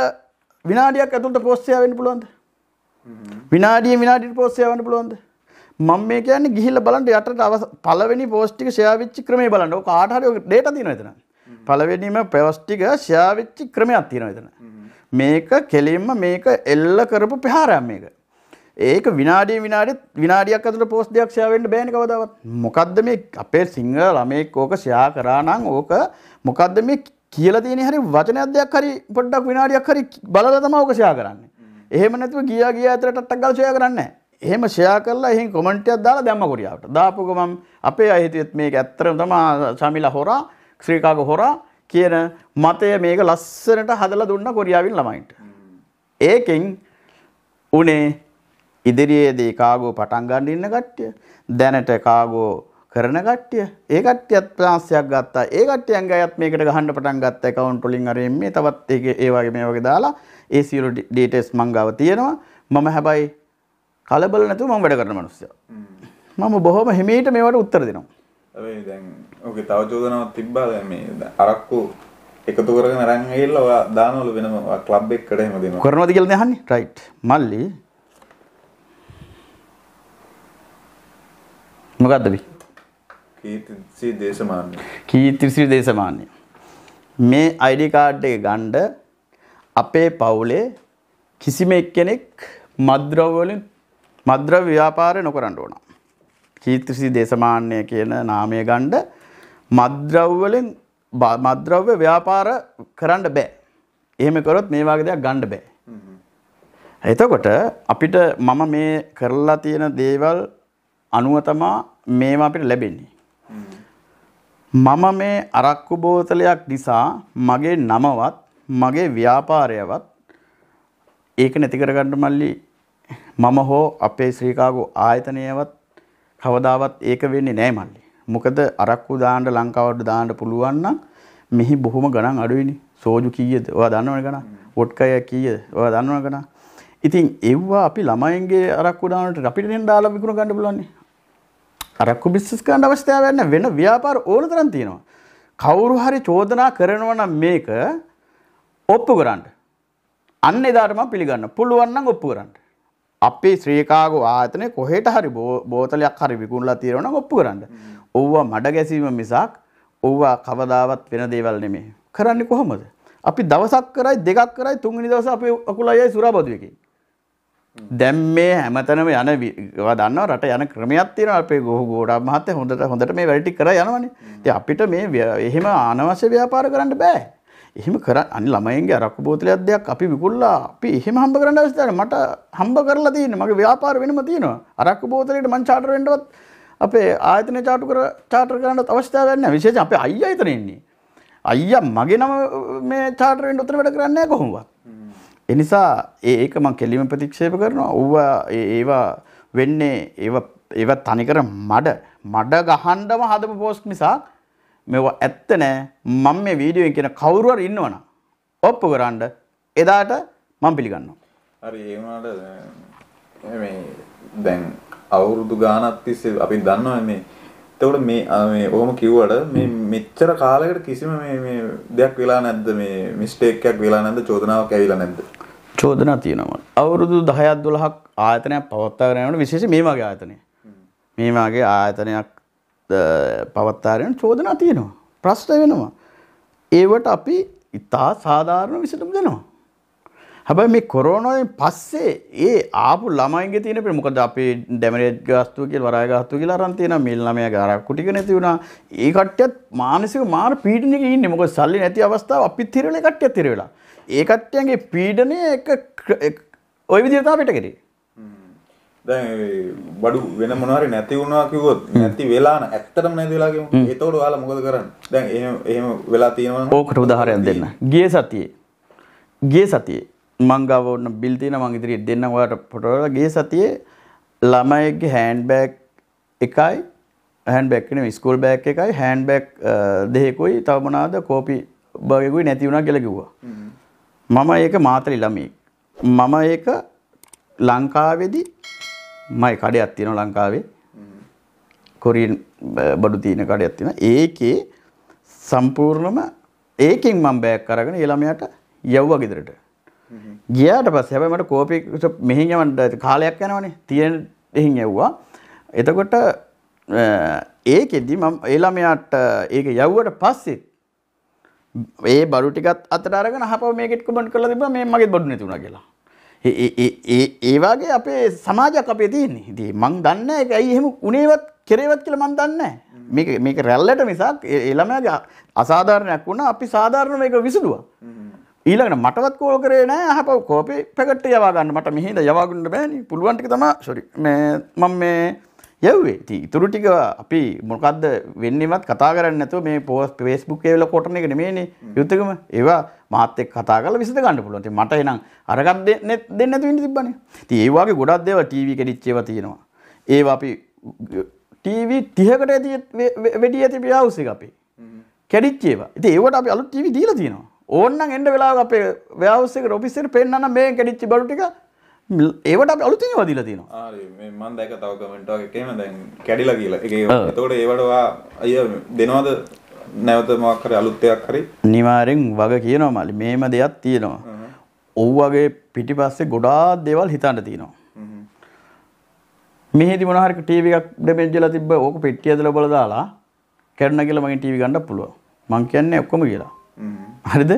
[SPEAKER 1] විනාඩියක් ඇතුළත post එකවෙන්න පුළුවන්ද විනාඩිය විනාඩියට post එකවෙන්න පුළුවන්ද මම මේ කියන්නේ ගිහිල්ලා බලන්න යටට පළවෙනි post එක ෂෙයා වෙච්ච ක්‍රමය බලන්න ඔක කාට හරි ඔක data තියෙනවා එතන පළවෙනිම post එක ෂෙයා වෙච්ච ක්‍රමයක් තියෙනවා එතන මේක කෙලින්ම මේක එල්ල කරපු ප්‍රහාරයක් මේක ඒක විනාඩිය විනාඩි විනාඩියක් ඇතුළ පෝස්ට් දෙයක් ෂෙයා වෙන්න බෑනේ කවදාවත්. මොකද්ද මේ අපේ සිංහල ළමෙක් ඕක ෂෙයා කරා නම් ඕක මොකද්ද මේ කියලා තියෙන හැරි වචනයක් දෙයක් හරි පොඩ්ඩක් විනාඩියක් හරි බලලා තමයි ඕක ෂෙයා කරන්නේ. එහෙම නැතුව ගියා ගියා ඇතර ටට්ටක් ගාලා ෂෙයා කරන්නේ නැහැ. එහෙම ෂෙයා කරලා එහෙන් කමෙන්ට් එකක් දාලා දැම්ම කොරියාවට. දාපු ගමන් අපේ අය හිතුවෙත් මේක ඇත්තටම තමයි ශමිලා හොරා, ශ්‍රී කාගේ හොරා කියන මතය මේක ලස්සනට හදලා දුන්න කොරියාවින් ළමයින්ට. ඒකෙන් උනේ ඉදිරියේදී කාගෝ පටන් ගන්න ඉන්න කට්ටිය දැනට කාගෝ කරන කට්ටිය ඒ කට්ටියත් ක්ලාස්යක් ගත්තා ඒ කට්ටියන්ගේ අයත් මේකට ගහන්න පටන් ගත්ත account වලින් අරින් මේ තවත් ඒක ඒ වගේ මේ වගේ දාලා ඒ සියලු details මං ගාව තියෙනවා මම හැබැයි කලබල නැතුව මම වැඩ කරන මිනිස්සයා මම බොහොම හිමීට මේවට උත්තර දෙනවා
[SPEAKER 3] ඒ දැන් ඔකේ තව චෝදනාවක් තිබ්බා දැන් මේ අරක්කු එකතු කරගෙන අරන් ගිහිල්ලා ඔයා දානවල වෙනම ක්ලබ් එකකට එහෙම දෙනවා
[SPEAKER 1] කරනවද කියලා දැන් අහන්නේ රයිට් මල්ලි මොකද්ද බි?
[SPEAKER 3] කීර්තිශ්‍රී දේශමාන්‍ය.
[SPEAKER 1] කීර්තිශ්‍රී දේශමාන්‍ය. මේ ID card එක ගන්න අපේ පවුලේ කිසිම එක්කෙනෙක් මද්ද්‍රව්‍ය වලින් මද්ද්‍රව්‍ය ව්‍යාපාරය නොකරන්න ඕන. කීර්තිශ්‍රී දේශමාන්‍ය කියන නාමය ගන්න මද්ද්‍රව්‍ය වලින් මද්ද්‍රව්‍ය ව්‍යාපාර කරන්න බෑ. එහෙම කරොත් මේ වගේ දෙයක් ගන්න බෑ. එතකොට අපිට මම මේ කරලා තියෙන දේවල් අනුව තමා මේවා අපිට ලැබෙන්නේ. මම මේ අරක්කු බෝතලයක් නිසා මගේ නමවත් මගේ ව්‍යාපාරයවත් ඒක නැති කරගන්න මල්ලි මම හෝ අපේ ශ්‍රී කාගෝ ආයතනයවත් කවදාවත් ඒක වෙන්නේ නැහැ මල්ලි. මොකද අරක්කු දාන්න ලංකාවට දාන්න පුළුවන් නම් මෙහි බොහොම ගණන් අඩුයිනේ. සෝජු කීයද? ඔයා දන්නවනේ ගණන්. වොඩ්කය කීයද? ඔයා දන්නවනේ ගණන්. ඉතින් එව්වා අපි ළමයින්ගේ අරක්කු දානට අපිට නෙන් දාලා විකුණ ගන්න පුළුවන්නේ. අරක්කු බිස්නස් කරන්න අවස්ථාවන්න වෙන ව්‍යාපාර ඕන තරම් තියෙනවා. කවුරු හරි චෝදනා කරනවා නම් මේක ඔප්පු කරන්න. අන්න එදාටම පිළිගන්න. පුළුවන් නම් ඔප්පු කරන්න. අපේ ශ්‍රීකාගෝ ආයතනය කොහෙට හරි බෝතලයක් හරි විකුණලා තියෙනවා නම් ඔප්පු කරන්න. ඕවා මඩ ගැසීම මිසක් ඕවා කවදාවත් වෙන දේවල් නෙමෙයි. කරන්නේ කොහොමද? අපි දවසක් කරයි දෙකක් කරයි තුන්වෙනි දවසේ අපි අකුලයි සුරාබදුවේකේ දැන් මේ හැමතැනම යන ඒවා දන්නවා රට යන ක්‍රමයක් තියෙනවා අපේ ගෝහ ගෝඩක් මහත්තයා හොඳට හොඳට මේ වැඩ ටික කරලා යනවනේ. ඉතින් අපිට මේ එහෙම අනවශ්‍ය ව්‍යාපාර කරන්න බෑ. එහෙම කර අනි ළමයින්ගේ අරක්කු බෝතලයක් දෙයක් අපි විකුණලා අපි එහෙම හම්බ කරන්න අවශ්‍ය නැහැ. මට හම්බ කරලා තියෙන්නේ මගේ ව්‍යාපාර වෙනම තියෙනවා. අරක්කු බෝතලෙට මං චාටර් වෙන්නවත් අපේ ආයතනය චාටු කර චාටර් කරන්නත් අවශ්‍යතාවයක් නැහැ. විශේෂයෙන් අපේ අයියා එතන ඉන්නේ. අයියා මගේ නම මේ චාටර් වෙන්න උතර වැඩ කරන්නේ නැහැ කොහොමවත්. එනිසා ඒක මං කෙලිම ප්‍රතික්ෂේප කරනවා. ඌවා ඒවා වෙන්නේ ඒවා ඒවා තනිකර මඩ මඩ ගහන්නම හදපු පෝස්ට් මිසක් මේවා ඇත්ත නෑ. මම මේ වීඩියෝෙන් කියන කවුරු හරි ඉන්නවනම් ඔප්පු කරන්න එදාට මම පිළිගන්නවා.
[SPEAKER 3] හරි ඒ වුණාට මේ දැන් අවුරුදු ගානක් තිස්සේ අපි දන්නවනේ මේ එතකොට මේ මේ ඔහොම කිව්වට මේ මෙච්චර කාලයකට කිසිම මේ මේ දෙයක් වෙලා නැද්ද මේ මිස්ටේක් එකක් වෙලා නැද්ද චෝදනාවක් ඇවිල්ලා නැද්ද
[SPEAKER 1] චෝදනා තියෙනවා. අවුරුදු 10ක් 12ක් ආයතනයක් පවත්වාගෙන යනකොට විශේෂ මේ වගේ ආයතනය. මේ වගේ ආයතනයක් පවත්වාගෙන චෝදනා තියෙනවා. ප්‍රශ්න වෙනවා. ඒවට අපි ඉතා සාධාරණ විසඳුම් දෙනවා. හැබැයි මේ කොරෝනාවෙන් පස්සේ ඒ ආපු ළමයින්ගේ තියෙන ප්‍රේ මොකද අපේ ඩැමරේජ් ගාස්තුව කියලා වරාය ගාස්තුව කියලා අරන් තියෙනවා මේ ළමයා ගාරක්කු ටික නැති වුණා. ඒ කට්ටියත් මානසික මාර පීඩනයක ඉන්නේ. මොකද සල්ලි නැති අවස්ථාව අපිත් ඉතිරෙලා කට්ටියත් ඉතිරෙලා. ඒ කට්ටියන්ගේ පීඩනය එක ඔය විදිහතා පිට කෙරේ
[SPEAKER 3] බඩු වෙන මොනවාරි නැති වුණා කිව්වොත් නැති වෙලා ඇත්තටම නැති වෙලා කිව්වොත් එතකොට ඔයාලා මොකද කරන්නේ දැන් එහෙම එහෙම වෙලා තියෙනවා
[SPEAKER 1] ඕකට උදාහරණයක් දෙන්න ගිය සතියේ ගිය සතියේ මං ගාව ඔන්න බිල් තියෙන මං ඉදිරියේ දෙන්න ඔයාලට ෆොටෝ වල ගිය සතියේ ළමයෙක්ගේ හෑන්ඩ් බෑග් එකයි හැන් බැක් න ස්කෝල් බෑක් එකයි හැන් බැක් දෙෙකුයි තවමනාද කෝපි බයකුයි නැතිවුණ කෙලකිව්වා මම ඒක මාතලි ළමයෙක්. මම ඒක ලංකාවේදී මයි කඩයක් තියෙනවා ලංකාවේ. කොරියන් බඩු තියෙන කඩයක් තියෙනවා. ඒකේ සම්පූර්ණම ඒකෙන් මම බෑග් අරගෙන ඒ ළමයාට යවුවා ගෙදරට. ගියාට පස්සේ හැබැයි මට කෝපි මෙහෙන් යවන්න කාලයක් යනවනේ. තියෙන එහෙන් යවුවා. එතකොට ඒකෙදි මම ඒ ළමයාට ඒක යවුවට පස්සෙත් ඒ බරු ටිකත් අතට අරගෙන අහපව මේකෙත් කමෙන්ට් කරලා තිබ්බා මේ මගේ බඩු නැති වුණා කියලා. ඒ ඒ ඒ වගේ අපේ සමාජයක් අපේ තියෙන්නේ. ඉතින් මං දන්නේ නැහැ ඒක ඇයි එහෙම උනේවත් කෙරේවත් කියලා මං දන්නේ නැහැ. මේක මේක රැල්ලට මිසක් ඒ ළමයාගේ අසාධාරණයක් වුණා අපි සාධාරණව මේක විසඳුවා. ඊළඟට මටවත් කෝල් කරේ නැහැ අහපව කෝපේ පැකට් එක යවා ගන්න මට මෙහෙඳ යවා ගන්න බෑනේ. පුළුවන් ටික තමයි සෝරි මේ මම මේ යව්වේ ඉතින් ඉතුරු ටික අපි මොකද්ද වෙන්නේවත් කතා කරන්නේ නැතුව මේ පෝස්ට් Facebook එකේ වෙලා කොටන එක නෙමෙයිනේ යුද්ධකම ඒවා මාත් එක්ක කතා කරලා විසඳ ගන්න පුළුවන්. ඉතින් මට එනම් අරකට දෙන්නේ දෙන්නේ නැතුව ඉන්න තිබ්බනේ. ඉතින් ඒ වගේ ගොඩක් දේවල් ටීවී කෙඩිච්ච ඒවා තියෙනවා. ඒවා අපි ටීවී 30කට ඇති වැඩි ඇති බියවුස් එක අපි. කැඩිච්ච ඒවා. ඉතින් ඒවට අපි අලුත් ටීවී දීලා තියෙනවා. ඕන්නම් එන්න වෙලාවක අපේ ව්‍යවස් එක ඔෆිස් එකට පෙන්නන්න මේ කැඩිච්ච බඩු ටික ඒවට අප අලුතින් වදිලා
[SPEAKER 3] තියෙනවා මන් දැක තව කමෙන්ට් එකේම දැන් කැඩිලා කියලා ඒක එතකොට ඒවටවා අය දෙනවද නැවත මොකක් හරි අලුත් දෙයක්
[SPEAKER 1] හරි අනිවාර්යෙන් වග කියනවා මල්ලි මේම දෙයක් තියෙනවා ඔව් වගේ පිටිපස්සේ ගොඩාක් දේවල් හිතන්න තියෙනවා මෙහිදි මොනහරි ටීවී එකක් ඩැමේජ් වෙලා තිබ්බ ඕක පෙට්ටිය ඇතුළ බල දාලා කැඩුණා කියලා මගේ ටීවී ගන්න පුළුවන්. මං කියන්නේ ඔක්කොම කියලා. හරිද?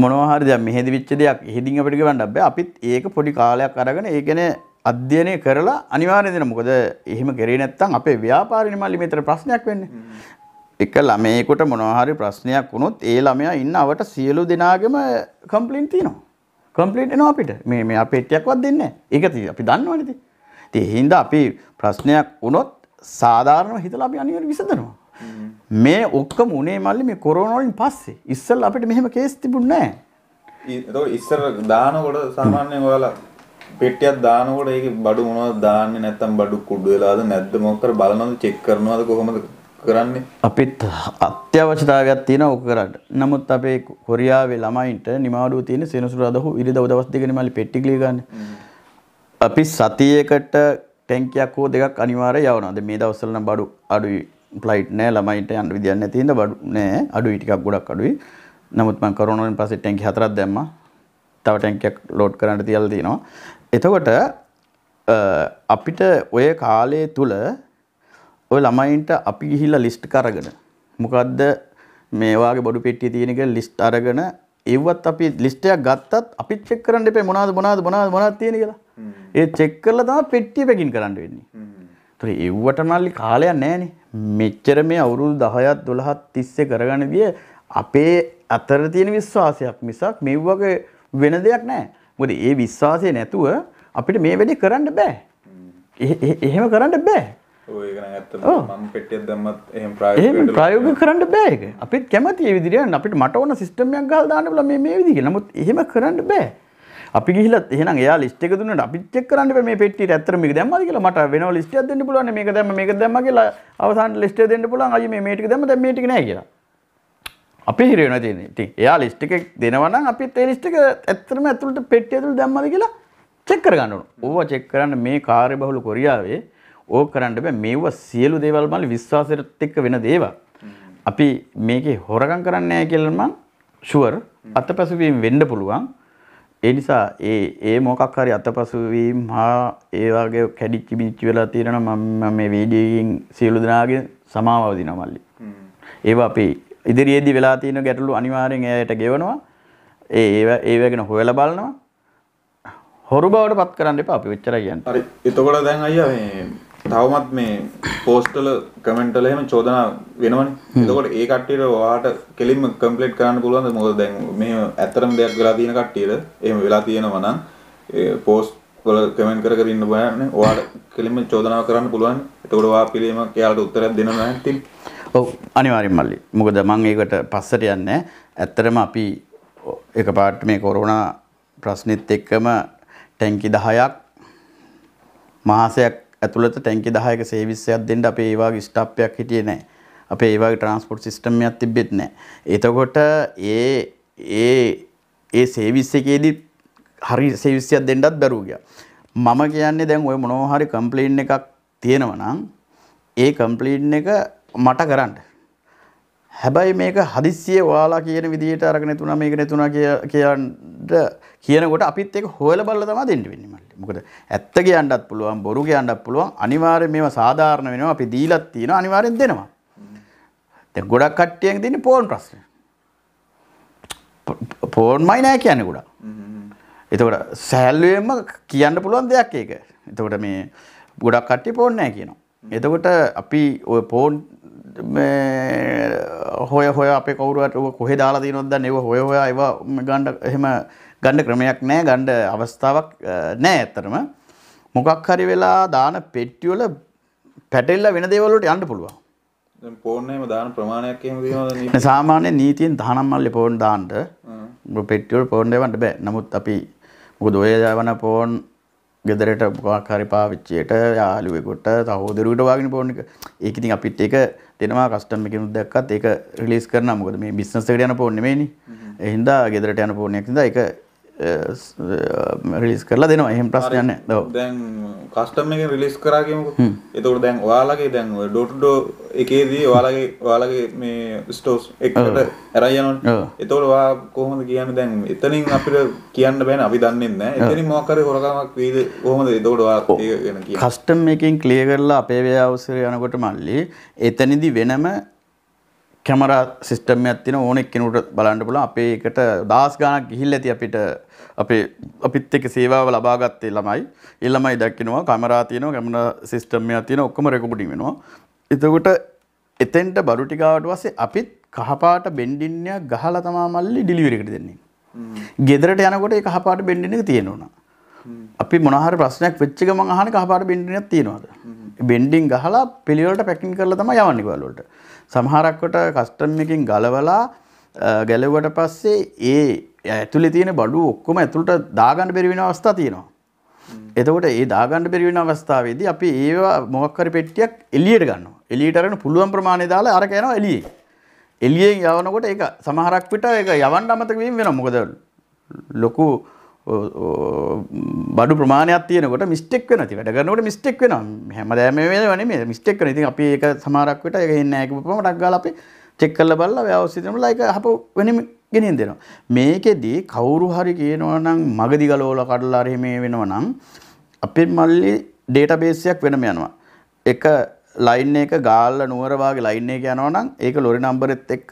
[SPEAKER 1] මොනවාහරි දැන් මෙහෙදි වෙච්ච දෙයක් එහෙදින් අපිට ගවන්න බෑ. අපිත් ඒක පොඩි කාලයක් අරගෙන ඒ කියන්නේ අධ්‍යයනය කරලා අනිවාර්යෙන් දෙන. මොකද එහෙම කරේ නැත්නම් අපේ ව්‍යාපාරේ මල්ලි මේතර ප්‍රශ්නයක් වෙන්නේ. එක ළමයෙකුට මොනවාහරි ප්‍රශ්නයක් වුණොත් ඒ ළමයා ඉන්නවට සියලු දෙනාගෙම කම්ප්ලේන්ට් තියෙනවා. කම්ප්ලේන්ට් එනවා අපිට. මේ මේ අපේ ටිකක්වත් දෙන්නේ නැහැ. ඒක අපි දන්නවනේ ඉතින්. ඉතින් ඒ හින්දා අපි ප්‍රශ්නයක් වුණොත් සාධාරණව හිතලා අපි අනිවාර්යෙන් විසඳනවා. මේ ඔක්කම උනේ මල්ලි මේ කොරෝනා වලින් පස්සේ. ඉස්සෙල්ලා අපිට මෙහෙම කේස් තිබුණේ නැහැ.
[SPEAKER 3] ඒක ඉස්සර දානකොට සාමාන්‍යයෙන් ඔයාලා පෙට්ටියක් දානකොට ඒක බඩු මොනවද දාන්නේ නැත්නම් බඩු කුඩු වෙලාද නැද්ද මොකක් කර බලනවද චෙක් කරනවද කොහොමද කරන්නේ
[SPEAKER 1] අපිත් අත්‍යවශ්‍යතාවයක් තියෙනවා ඕක කරන්න. නමුත් අපේ කොරියාවේ ළමයින්ට නිමාඩුව තියෙන සෙනසුරාදා හෝ ඉරිදා දවස් දෙකනේ මල්ලි පෙට්ටි ගලී ගන්න. අපි සතියේකට ටැංකියක් හෝ දෙකක් අනිවාර්යයෙන් යවනවා. දැන් මේ දවස්වල නම් බඩු අඩුයි. ෆ්ලයිට් නෑ ළමයිට යන්න විදියක් නැති හින්දා බඩු නෑ අඩුයි ටිකක් ගොඩක් අඩුයි. නමුත් මම කොරෝනාවෙන් පස්සේ ටැංකි හතරක් දැම්මා. තව ටැංකියක් ලෝඩ් කරන්න තියලා තිනවා. එතකොට අපිට ඔය කාලය තුල ඔය ළමයින්ට අපි ගිහිල්ලා ලිස්ට් කරගෙන මොකද්ද මේ වාගේ බඩු පෙට්ටිය තියෙන එක ලිස්ට් අරගෙන ඒවත් අපි ලිස්ට් එකක් ගත්තත් අපි චෙක් කරන්න එපේ මොනවද මොනවද මොනවද මොනවද තියෙන කියලා. ඒ චෙක් කරලා තමයි පෙට්ටිය පැකින් කරන්න වෙන්නේ. ඒතර ඒවට මල්ලි කාලයක් නැහැ නේ. මෙච්චර මේ අවුරුදු 10ත් 12ත් තිස්සේ කරගෙන ගිය අපේ අතර තියෙන විශ්වාසයක් මිසක් මේ වගේ වෙන දෙයක් නැහැ. මොකද ඒ විශ්වාසය නැතුව අපිට මේ වැඩේ කරන්න බෑ. එහෙම කරන්න බෑ. ප්‍රයෝග කරන්න බෑක අපිත් කැමති විදිරියන් අපිට මට ඕන සිස්ටමයක් ගල් දාන්න බල මේ විදිහ නමුත් එහෙම කරන්න බෑ අපි ගිහිලත් එහෙනම් එයා ලිස්ට් එක දුන්නට අපිත් චෙක් කරන්න බෑ මේ පෙට්ටියට ඇත්තට මේක දැම්මද කියලා මට වෙනම ලිස්ට් එකක් දෙන්න පුළුවන් මේක දැම්ම මේක දැම්ම කියලා අවසාන ලිස්ට් එක දෙන්න පුළුවන් අයියේ මේ මේ ටික දැම්ම දැන් මේ ටික නෑ කියලා අපි හිර වෙනවා තියෙන්නේ ඉතින් එයා ලිස්ට් එකක් දෙනවා නම් අපිත් ඒ ලිස්ට් එක ඇත්තටම ඇතුළට පෙට්ටිය ඇතුළට දැම්මද කියලා චෙක් කරගන්න ඕන. ඕවා චෙක් කරන්න මේ කාර්යබහුල කොරියාවේ ඕක කරන්න බෑ. මේව සියලු දේවල් මල් විශ්වාසයට එක්ක වෙන දේවල්. අපි මේකේ හොරගම් කරන්නේ නැහැ කියලා මං ෂුවර් අතපසුවීම් වෙන්න පුළුවන්. ඒ නිසා ඒ ඒ මොකක් හරි අතපසුවීම් හා ඒ වගේ කැඩිච්ච බිච්ච වෙලා තියෙනවා මම මේ වීඩියෝ එකකින් සියලු දෙනාගේ සමාව දිනවා මල්ලි. ඒවා අපි ඉදිරියේදී වෙලා තියෙන ගැටලු අනිවාර්යෙන් එයාට ගෙවනවා. ඒ ඒව ඒව ගැන හොයලා බලනවා. හොරු බවට පත් කරන්න එපා අපි වෙච්චරයි යන්න. හරි.
[SPEAKER 3] එතකොට දැන් අයියා මේ තවමත් මේ පෝස්ටල කමෙන්ට් වල එහෙම චෝදනා වෙනවනේ. එතකොට ඒ කට්ටියට ඔයාට කෙලින්ම කම්ප්ලීට් කරන්න පුළුවන්ද? මොකද දැන් මේ ඇත්තරම දෙයක් වෙලා තියෙන කට්ටියට එහෙම වෙලා තියෙනවා නම් පෝස්ට් වල කමෙන්ට් කර කර ඉන්න බෑනේ. ඔයාට කෙලින්ම චෝදනාව කරන්න පුළුවන්. එතකොට ඔයා පිළියමක් එයාලට උත්තරයක් දෙන්න නැත්නම්
[SPEAKER 1] ඔව් අනිවාර්යෙන් මල්ලි. මොකද මම ඒකට පස්සට යන්නේ. ඇත්තටම අපි එකපාරට මේ කොරෝනා ප්‍රශ්නෙත් එක්කම ටැංකි 10ක් මාසයක් ඇතුළත ටැංකි 10ක සේවිස්සයක් දෙන්න අපේ ඒ වගේ ස්ටාප් එකක් හිටියේ නැහැ. අපේ ඒ වගේ ට්‍රාන්ස්පෝර්ට් සිස්ටම් එකක් තිබෙත් නැහැ. එතකොට ඒ ඒ ඒ සේවිස් එකේදී හරි සේවිස්සයක් දෙන්නත් බැරුව ගියා. මම කියන්නේ දැන් ওই මොනවා හරි කම්ප්ලේන් එකක් තියෙනවා නම් ඒ කම්ප්ලේන් එක මට කරන්න හැබැයි මේක හදිස්සිය ඔයාලා කියන විදිහට අරගෙන නැතුණා මේක නැතුණා කියන්න කියනකොට අපිත් ඒක හොයලා බලලා තමයි දෙන්න වෙන්නේ මල්ලි. මොකද ඇත්ත කියන්නත් පුළුවන් බොරු කියන්නත් පුළුවන් අනිවාර්යයෙන් මේවා සාධාරණ වෙනවා අපි දීලත් තියෙනවා අනිවාර්යෙන් දෙනවා. දැන් ගොඩක් කට්ටියන් දෙන්නේ ෆෝන් ප්‍රශ්න. ෆෝන්මයි නෑ කියන්නේ ගොඩක්. එතකොට සෑල්ලුවෙන්ම කියන්න පුළුවන් දෙයක් ඒක. එතකොට මේ ගොඩක් කට්ටිය ෆෝන් නෑ කියනවා. එතකොට අපි ওই ෆෝන් හොය හොය අප කවරුවට කොහෙ දාලා දීනොත්ද නිව හොය හොයා ඒව ගණ්ඩ එහෙම ගණ්ඩ ක්‍රමයක් නෑ ගණ්ඩ අවස්ථාවක් නෑ ඇත්තරම මොකක් හරි වෙලා දාන පෙට්ටියවල පැටෙල්ල වෙන දේවලට යන්න පුළුවන්
[SPEAKER 3] පෝර්ණයම දාන ප්‍රමාණයක් සාමාන්‍ය
[SPEAKER 1] නීතියෙන් දහනම්මල්ලි පෝන් දාන්ට පෙට්ටියල් පෝන්ඩවන්ට බෑ නමුත් අපි මොක දොයජාවන පෝන් ගෙදරට මොකාකාරි පාවිච්චයට යාලුවෙකොට සහෝදරුට වාගෙන පෝර්ණික ඒකඉතින් අපිත් එක තියෙනවා කස්ටම් එකකිනුත් දැක්කත් ඒක රිලීස් කරනවා මොකද මේ බිස්නස් එකට යන ෆෝන් නෙමෙයිනේ. ඒ හින්දා ගෙදරට යන ෆෝන් එකක් හින්දා ඒක රිලිස් කරලා දෙනවා එහෙම ප්‍රශ්නයක් නැහැ. ඔව්.
[SPEAKER 3] දැන් කස්ටම් එකෙන් රිලිස් කරා කියමුකෝ. එතකොට දැන් ඔයාලගේ දැන් ඩෝ ටු ඩෝ එකේදී ඔයාලගේ ඔයාලගේ මේ ස්ටෝර්ස් එකට අරන් යනවනේ. එතකොට ඔයා කොහොමද කියන්නේ දැන් එතනින් අපිට කියන්න බෑනේ අපි දන්නේ නැහැ. එතනින් මොකක් හරි හොරකමක් වෙයිද කොහොමද එතකොට ඔයා ඒක ගැන කියන්නේ.
[SPEAKER 1] කස්ටම් එකෙන් ක්ලියර් කරලා අපේ ව්‍යවසාය යනකොට මල්ලි එතනදී වෙනම කැමරා සිස්ටම් එකක් තියෙන ඕනෙක් කෙනෙකුට බලන්න පුළුවන්. අපේ එකට දහස් ගණක් ගිහිල්ලා ඇති අපිට අපේ අපිත් එක්ක සේවාව ලබා ගත්තේ ළමයි. ඒ ළමයි දකින්නවා කැමරා තියෙනවා, කැමරා සිස්ටම් එකක් තියෙනවා, ඔක්කොම රෙකෝඩින් වෙනවා. එතකොට එතෙන්ට බරු ටිකාවට පස්සේ අපිත් කහපාට බෙන්ඩින්නයක් ගහලා තමයි මල්ලි ඩිලිවරි එකට දෙන්නේ. ගෙදරට යනකොට ඒ කහපාට බෙන්ඩින් එක තියෙනවා. අපි මොනහරි ප්‍රශ්නයක් වෙච්ච ගමන් අහන්නේ කහපාට බෙන්ඩින්යක් තියනවාද? බෙන්ඩින් ගහලා පිළිවෙලට පැකින් කරලා තමයි යවන්නේ ඔයාලට. සමහරක්කොට කස්ටම් එකින් ගලවලා ගැලවට පස්සේ ඒ ඇතුලි තියෙන බඩු ඔක්කොම ඇතුළට දාගන්න බැරිවෙන අවස්ථා තියෙනවා. එතකොට ඒ දාගන්න බැරිවෙන අවස්ථාවේදී අපි ඒවා මොකක් හරි පෙට්ටියක් එළියට ගන්නවා. එළියට අරගෙන පුළුවන් ප්‍රමාණය දාලා අරක යනවා එළියේ. එළියෙන් යවනකොට ඒක සමහරක් විට ඒක යවන්න අමතක වීම වෙනවා. මොකද ලොකු බඩු ප්‍රමාණයක් තියනකොට මිස්ටෙක් වෙන ති වැඩ කරනට මිස්ටෙක් වෙන හැමදෑම වනේ මිස්ටෙක් නති අපි ඒ සමාරක් වට එන්න ඇකපම ටක්ගල අපි චෙක් කල්ල බල්ල අවසිතම ලයික හප වෙන ගෙනින් දෙනවා. මේකෙදී කවුරු හරි කියනවනම් මගදිගලෝල කඩල්ලාරහෙම වෙනව නම් අපේ මල්ලි ඩේට බේසයක් වෙනම යනවා. එක ලයින් එක ගාල්ල නුවරවාගේ ලයින්නේ යනවනම් ඒක ලොරි නම්බරෙත් එක්ක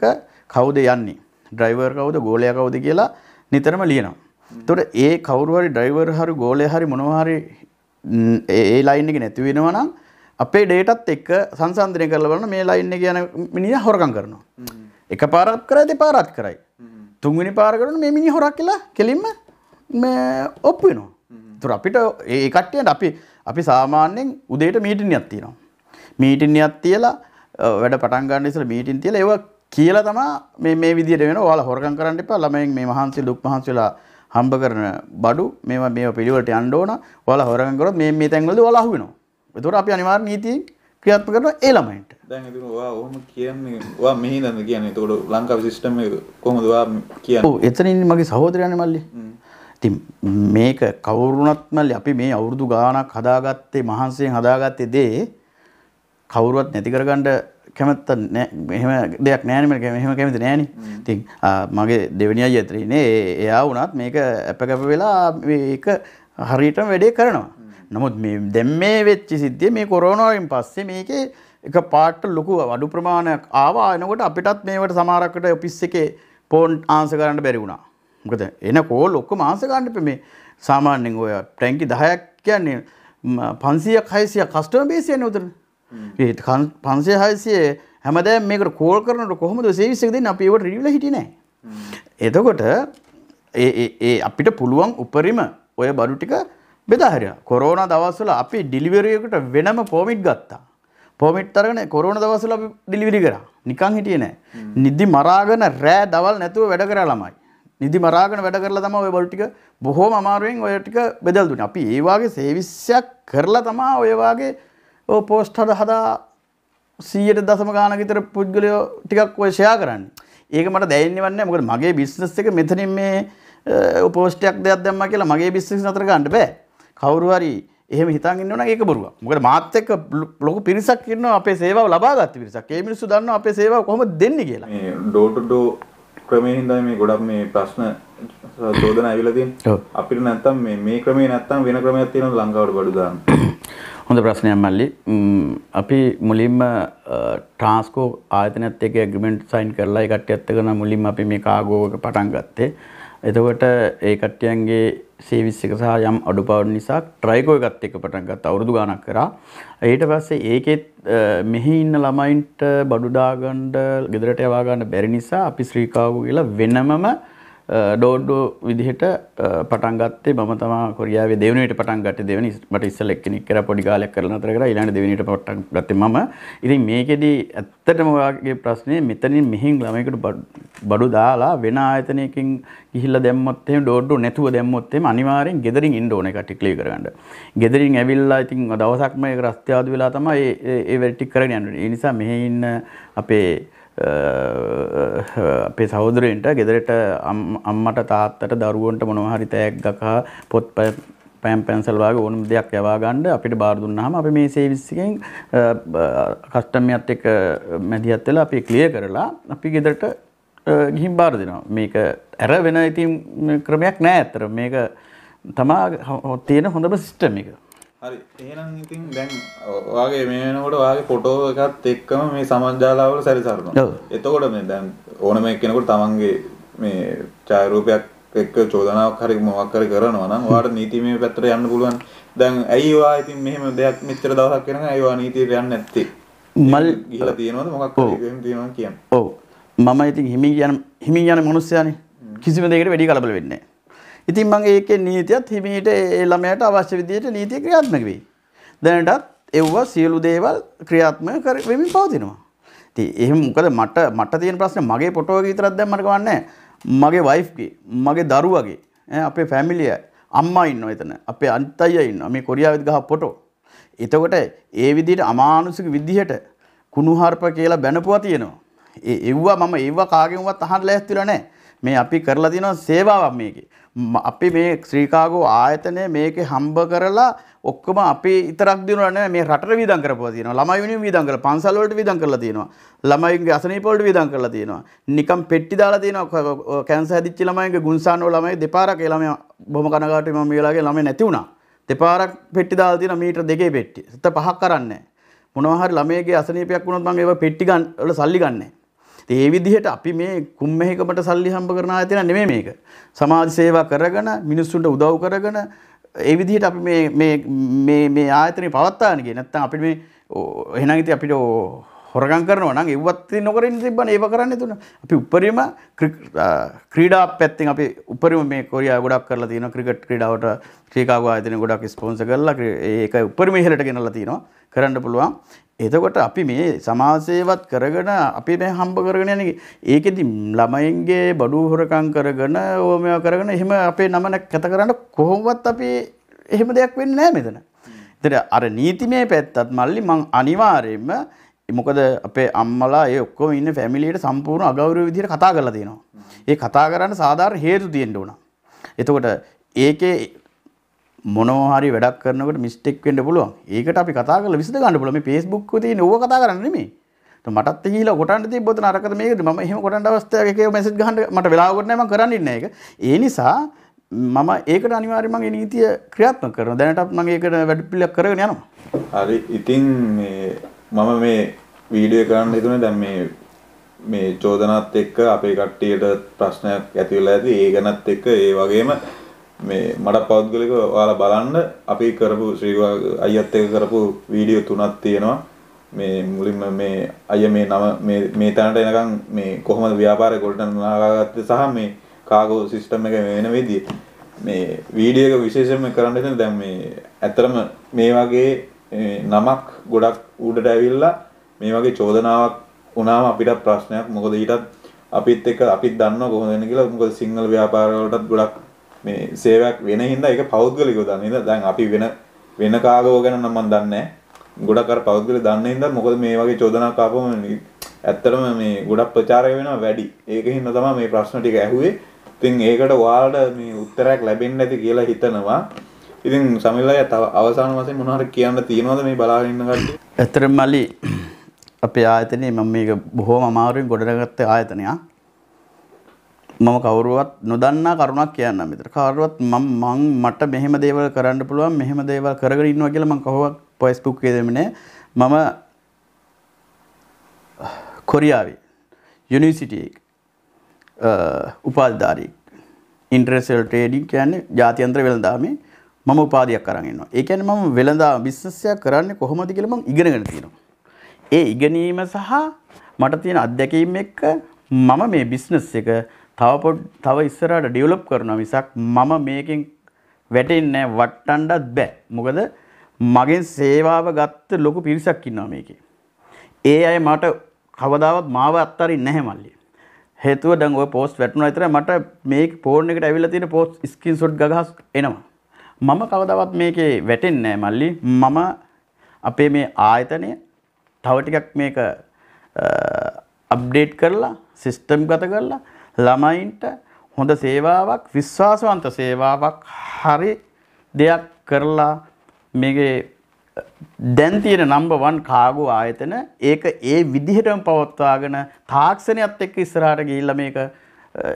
[SPEAKER 1] කවුද යන්නේ ඩ්‍රයිවර් කවුද ගෝලය කවුද කියලා නිතරම ලියනවා. එතකොට ඒ කවුරු හරි ඩ්‍රයිවර් හරි ගෝලය හරි මොනවා හරි ඒ ලයින් එක නැති වෙනවා නම් අපේ ඩේටත් එක්ක සංසන්දනය කරලා බලන මේ ලයින් එක යන මිනිහා හොරකම් කරනවා. එක පාරක් කරයි දෙපාරක් කරයි. තුන්වෙනි පාර කරන මේ මිනිහ හොරක් කියලා කෙලින්ම මේ ඔප්පු වෙනවා. ඒතර අපිට ඒ කට්ටියට අපි අපි සාමාන්‍යයෙන් උදේට මීටින් එකක් තියෙනවා. මීටින් එකක් තියලා වැඩ පටන් ගන්න ඉස්සෙල්ලා මීටින් තියලා ඒව කියලා තමයි මේ මේ විදිහට වෙනවා. ඔයාලා හොරකම් කරන්න එපා. ළමයෙන් මේ මහන්සි දුක් මහන්සි වෙලා හම්බ කරන බඩු මේවා මේවා පිළිවෙලට යන්න ඕන. ඔයාලා හොරගම් කරොත් මේ මේ තැන්වලදී ඔයාලා අහු වෙනවා. ඒතකොට අපි අනිවාර්ය නීතියෙන් ක්‍රියාත්මක කරනවා ඒ ළමයින්ට.
[SPEAKER 3] දැන් ඉතින් ඔයා ඔහොම කියන්නේ ඔයා මෙහි ඉඳන් කියන්නේ. ඒතකොට ලංකාවේ සිස්ටම් එක කොහොමද ඔයා කියන්නේ? ඔව්
[SPEAKER 1] එතනින් මගේ සහෝදරයනේ මල්ලි. ඉතින් මේක කවුරුණත් මල්ලි අපි මේ අවුරුදු ගාණක් හදාගත්තේ මහන්සියෙන් හදාගත්තේ දේ කවුරුවත් නැති කරගන්න කැමත්ත මෙහම දෙයක් නෑනම මෙහම කැමති නෑන ති මගේ දෙවනිය ජත්‍රීනේ එයා වුනත් මේක ඇප කැප වෙලා හරිටම වැඩේ කරනවා නමුත් දැම් මේ වෙච්චි සිද්ධිය මේ කොරෝනෝයින් පස්සේ මේක එක පාට ලොකු වඩු ප්‍රමාණයක් ආවා එනකොට අපිටත් මේකට සමාරක්කට ඔපිස් එකේ පෝන්් ආන්ස කරන්න බැරි වුණා මොකද එන කෝ ලොක්ක මාසකණ්ඩිප මේ සාමාන්‍යෙන් ඔය ටැන්කි දහයක් කියන්නේ පන්සිය කයිසිය කස්ටම බේසියන උතුරන කන් පන්සේ හයිසිය හැමදෑ මේක කෝල් කරනට කොහොමද සේවිසකද අපිවට රිවිල හිටිනෑ. එතකොට ඒ අපිට පුළුවන් උපරිම ඔය බඩු ටික බෙදාහරය කොරෝන දවස්සල අපි ඩිලිවරියකට වෙනම පෝමිට් ගත්තා. පොමිට් අරගෙන කොරෝන දවස්සල අපි ඩිලිවිරි කරා නිකං හිටිය නෑ නිදි මරාගෙන රෑ දවල් නැතුව වැඩ කරා ළමයි නිදි මරාගෙන වැඩ කරලා තමයි ඔය බොල්ටික බොහෝම අමාරුවෙන් ඔය ටික බෙදලා දුන්නේ. අපි ඒ වාගේ සේවිස්යක් කරලා තමයි ඔය වාගේ ඕ පෝස්ට් හද හදා සීයට දසම ගාන විතර පුද්ගලයෝ ටිකක් ඔය ෂෙයා කරන්න. ඒක මට දැනෙන්නේ වන්නේ මොකද මගේ බිස්නස් එක මෙතනින් මේ පෝස්ටයක් දෙයක් දැම්මා කියලා මගේ බිස්නස් නතර ගන්න බෑ. කවුරු හරි එහෙම හිතන් ඉන්නවනම් ඒක බොරුවක්. මොකද මාත් එක්ක ලොකු පිරිසක් ඉන්නවා අපේ සේවාව ලබාගත්ත පිරිසක්. ඒ මිනිස්සු දන්නවා අපේ සේවාව කොහොමද දෙන්නේ කියලා. මේ ඩෝර් ටු ඩෝ
[SPEAKER 3] ක්‍රමයෙන් හින්දා මේ ගොඩක් මේ ප්‍රශ්න චෝදන ඇවිල්ලා තියෙන්නේ. අපිට නැත්තම් මේ මේ ක්‍රමේ නැත්තම් වෙන ක්‍රමයක් තියෙනවා ලංකාවට බඩු දාන්න.
[SPEAKER 1] හොඳ ප්‍රශ්නයක් මල්ලි. අපි මුලින්ම ට්‍රාන්ස්කෝ ආයතනයත් එක්ක ඇග්‍රීමන්ට් සයින් කරලා ඒ කට්ටියත් එක්ක නම් මුලින්ම අපි මේ කාගෝ එක පටන් ගත්තේ. එතකොට ඒ කට්ටියන්ගේ සේවිස් එක සහ යම් අඩුපාඩු නිසා ට්‍රයිකෝ එකත් එක්ක පටන් ගත්ත අවුරුදු ගාණක් කරා. ඊට පස්සේ ඒකෙත් මෙහි ඉන්න ළමයින්ට බඩු දාගන්න, ගෙදරට යවා ගන්න බැරි නිසා අපි ශ්‍රීකාවු කියලා වෙනමම ඩෝඩ්ඩු විදිහට පටන් ගත්තේ මම තමා කොරියාවේ දෙවෙනියට පටන් ගත්තේ දෙවෙනි මට ඉස්සෙල් එක්කෙනෙක් කරා පොඩි කාලයක් කරලා නතර කරා ඊළඟ දෙවෙනියට පටන් ගත්තේ මම. ඉතින් මේකෙදි ඇත්තටම ඔයාගේ ප්‍රශ්නේ මෙතනින් මෙහින් ළමයිකට බඩු දාලා වෙන ආයතනයකින් ගිහිල්ලා දැම්මොත් එහෙම ඩෝඩ්ඩු නැතුව දැම්මොත් එහෙම අනිවාර්යෙන් ගෙදරින් ඉන්න ඕනේ කටි ක්ලියර් කරගන්න. ගෙදරින් ඇවිල්ලා ඉතින් දවසක්ම ඒක රස්තියාදු වෙලා තමයි ඒ ඒ වැඩ ටික කරගෙන යන්නේ. ඒ නිසා මෙහි ඉන්න අපේ අපේ සහෝදරයන්ට ගෙදරට අම්මට තාත්තට දරුවන්ට මොනවා හරි තෑග්ගක් හා පොත් පෑම් පැන්සල් වගේ ඕනම දෙයක් යවා ගන්න අපිට බාර දුන්නාම අපි මේ සේවිස් එකෙන් කස්ටමර්යත් එක්ක මැදිහත් වෙලා අපි ක්ලියර් කරලා අපි ගෙදරට ගිහින් බාර දෙනවා. මේක ඇර වෙන ඉතින් ක්‍රමයක් නෑ අතර. මේක තමා තියෙන හොඳම සිස්ටම් එක.
[SPEAKER 3] හරි එහෙනම් ඉතින් දැන් ඔයාගේ මේ වෙනකොට ඔයාගේ ෆොටෝ එකත් එක්කම මේ සමාජාලාවල සැරිසරනවා. එතකොට මේ දැන් ඕනම එක්කෙනෙකුට තමන්ගේ මේ ඡායාරූපයක් එක්ක චෝදනාවක් හරි මොකක් හරි කරනවා නම් ඔයාට නීතිමය පැත්තට යන්න පුළුවන්. දැන් ඇයි ඔයා ඉතින් මෙහෙම දෙයක් මෙච්චර දවසක් වෙනකන් ඇයි ඔයා නීතියට යන්නේ නැත්තේ?
[SPEAKER 1] මල් ගිහලා තියෙනවද මොකක් හරි එහෙම තියෙනවා කියන්නේ. ඔව්. මම ඉතින් හිමින් යන හිමින් යන මිනිස්සයානේ. කිසිම දෙයකට වැඩි කලබල වෙන්නේ නැහැ. ඉතින් මම ඒකේ නීතියත් හිමීට ඒ ළමයාට අවශ්‍ය විදිහට නීතිය ක්‍රියාත්මක වෙයි. දැනටත් එව්ව සියලු දේවල් ක්‍රියාත්මක වෙමින් පවතිනවා. ඉතින් එහෙම මොකද මට මට තියෙන ප්‍රශ්නේ මගේ ෆොටෝ එක විතරක් දැම්මම කවන්නේ මගේ වයිෆ්ගේ මගේ දරුවගේ අපේ ෆැමිලිය අම්මා ඉන්නවා එතන අපේ අනිත් අයියා ඉන්නවා මේ කොරියාවෙත් ගහ ෆොටෝ. එතකොට ඒ විදිහට අමානුෂික විදිහට කුණුහarp කියලා බැනපුවා තියෙනවා. ඒ එව්වා මම ඒව කාගෙන්වත් අහන්න ලෑස්තිලා නැහැ. මේ අපි කරලා තියෙනවා සේවාවක් මේකේ. අපි මේ ශ්‍රීකාගෝ ආයතනය මේකේ හම්බ කරලා ඔක්කොම අපේ ඉතරක් දිනුවා නෑ මේ රටට වියදම් කරපුවා තියෙනවා. ළමයි වෙනුවෙන් වියදම් කරලා පන්සල් වලට වියදම් කරලා තියෙනවා. ළමයින්ගේ අසනීප වලට වියදම් කරලා තියෙනවා. නිකම් පෙට්ටි දාලා තියෙනවා. කැන්සර් හැදිච්ච ළමයින්ගේ ගුන්සාන වල ළමයි දෙපාරක් ඒ ළමයා බොහොම කනගාටුයි මම මේ වෙලාවේ ළමයි නැති වුණා. දෙපාරක් පෙට්ටි දාලා තියෙනවා මීටර දෙකේ පෙට්ටි. සිත පහක් කරන්නේ මොනවා හරි ළමයේගේ අසනීපයක් වුණොත් මම ඒව පෙට්ටි ගන්න වල සල්ලි ගන්නෑ. ඒ විදිහට අපි මේ කුම්මෙහිකමට සල්ලි හම්බ කරන ආයතන නෙමෙයි මේක. සමාජ සේවා කරගෙන මිනිස්සුන්ට උදව් කරගෙන ඒ විදිහට අපි මේ මේ මේ ආයතනය පවත්වාගෙන ගියේ. නැත්තම් අපිට මේ එහෙනම් ඉතින් අපිට හොරගම් කරනවා නම් එව්වත් නොකරින් තිබ්බන ඒව කරන්න තුන අපි උපරිම ක්‍රීඩා පැත්තිෙන් අපි උපරිම මේ කොරිය ගොඩක් කරලා තින ක්‍රිකට් ක්‍රඩාවට ්‍රිකාව අතන ගොඩක් ස්පොන්ස කරලා ඒක උපරිම හලට ගෙනල තිනවා කරන්න පුළුවන් එතකොට අපි මේ සමාසේවත් කරගෙන අපි මේ හම්බ කරගෙන යන ඒකෙදි ළමයින්ගේ බඩු හොරකම් කරගෙන ඕම කරගෙන එහෙම අපේ නමන කැත කරන්න කොහොමවත් අපි එහෙම දෙයක් වෙන්නේ නැහැ මෙතන. ඒතර අර නීතිමය පැත්තත් මල්ලි මං අනිවාර්යයෙන්ම මොකද අපේ අම්මලා ඒ ඔක්කොම ඉන්න ෆැමිලියට සම්පූර්ණ අගෞරව විදිහට කතා කරලා තියෙනවා. ඒ කතා කරන්න සාධාරණ හේතු තියෙන්න ඕන. එතකොට ඒකේ මොනවා හරි වැඩක් කරනකොට මිස්ටේක් වෙන්න පුළුවන්. ඒකට අපි කතා කරලා විසඳ ගන්න පුළුවන්. මේ Facebook එකේ තියෙන ඕව කතා කරන්න නෙමෙයි. તો මටත් හිලා කොටන්න තිබ්බොත් නරකද මේකද මම එහෙම කොටන්න අවස්ථාවක් එකේ මැසේජ් ගහන්න මට වෙලාවකට නෑ මම කරන්නේ නැහැ ඒක. ඒ නිසා මම ඒකට අනිවාර්යයෙන්ම මගේ නීතිය ක්‍රියාත්මක කරනවා. දැනටත් මම ඒකට වැඩ පිළිවෙලක් කරගෙන යනවා.
[SPEAKER 3] හරි. ඉතින් මේ මම මේ වීඩියෝ කරන්න හිතුනේ දැන් මේ මේ චෝදනාත් එක්ක අපේ කට්ටියට ප්‍රශ්නයක් ඇති වෙලා ඇති ඒ ගැනත් එක්ක ඒ වගේම මේ මට පෞද්ගලිකව ඔයාලා බලන්න අපි කරපු ශ්‍රීවා අයියත් එක්ක කරපු වීඩියෝ තුනක් තියෙනවා මේ මුලින්ම මේ අය මේ නම මේ මේ තැනට එනකන් මේ කොහොමද ව්‍යාපාරය ගොඩනගන්න නාගාගත්තේ සහ මේ කාගෝ සිස්ටම් එක වෙන විදිය මේ වීඩියෝ එක විශේෂයෙන්ම කරන්න හිතන දැන් මේ ඇත්තටම මේ වගේ නමක් ගොඩක් ඌඩට ඇවිල්ලා මේ වගේ චෝදනාවක් වුණාම අපිට ප්‍රශ්නයක් මොකද ඊටත් අපිත් එක්ක අපිත් දන්නවා කොහොමද වෙන්නේ කියලා මොකද සිංහල ව්‍යාපාර වලටත් ගොඩක් මේ සේවයක් වෙන හින්දා ඒක පෞද්ගලිකව දන්නේ නේද දැන් අපි වෙන වෙන කාගෝ ගැන නම් මම දන්නේ ගොඩක් අර පෞද්ගලිකව දන්නේ හින්දා මොකද මේ වගේ චෝදනාවක් ආපම ඇත්තටම මේ ගොඩක් ප්‍රචාරය වෙනවා වැඩි ඒක හින්දා තමයි මේ ප්‍රශ්න ටික ඇහුවේ ඉතින් ඒකට ඔයාලට මේ උත්තරයක් ලැබෙන්නේ නැති කියලා හිතනවා ඉතින් සමිල්ලය තව අවසාන වශයෙන් මොනවාර කියන්න තියෙනවද මේ බලාගෙන ඉන්න කට්ටිය?
[SPEAKER 1] ඇත්තටම මල්ලි අපේ ආයතනයේ මම මේක බොහොම අමාරුවෙන් ගොඩනගත්ත ආයතනයක්. මම කවුරුවත් නොදන්නා කරුණක් කියන්නම් විතර. කවුරුවත් මම මං මට මෙහෙම දේවල් කරන්න පුළුවන් මෙහෙම දේවල් කරගෙන ඉන්නවා කියලා මං කවවත් Facebook එකේදීම නෑ. මම කොරියාවේ යුනිවර්සිටි එක උපාධිධාරී ඉන්ටර්නැෂනල් ට්‍රේඩින් කියන්නේ ජාත්‍යන්තර වෙළඳාමේ මම උපාධියක් අරන් එනවා. ඒ කියන්නේ මම වෙළඳා බිස්නස් එකක් කරන්නේ කොහොමද කියලා මම ඉගෙනගෙන තියෙනවා. ඒ ඉගෙනීම සහ මට තියෙන අත්දැකීම් එක්ක මම මේ බිස්නස් එක තව තව ඉස්සරහට ඩෙවලොප් කරනවා මිසක් මම මේකෙන් වැටෙන්නේ නැහැ වටණ්ඩත් බෑ. මොකද මගෙන් සේවාව ගත්ත ලොකු පිරිසක් ඉන්නවා මේකේ. ඒ අය මට කවදාවත් මාව අත්හරින්නේ නැහැ මල්ලී. හේතුව දැන් ඔය පෝස්ට් වැටුණා විතරයි මට මේ ෆෝන් එකට ඇවිල්ලා තියෙන පෝස්ට් ස්ක්‍රීන්ෂොට් ගහස් එනවා. මම කවදාවත් මේකේ වැටෙන්නේ නැහැ මල්ලි. මම අපේ මේ ආයතනය තව ටිකක් මේක අප්ඩේට් කරලා සිස්ටම් ගත කරලා ළමයින්ට හොඳ සේවාවක් විශ්වාසවන්ත සේවාවක් හරි දෙයක් කරලා මේකේ දැන් තියෙන නම්බර් 1 කාගෝ ආයතන ඒක ඒ විදිහටම පවත්වාගෙන තාක්ෂණයත් එක්ක ඉස්සරහට ගිහිල්ලා මේක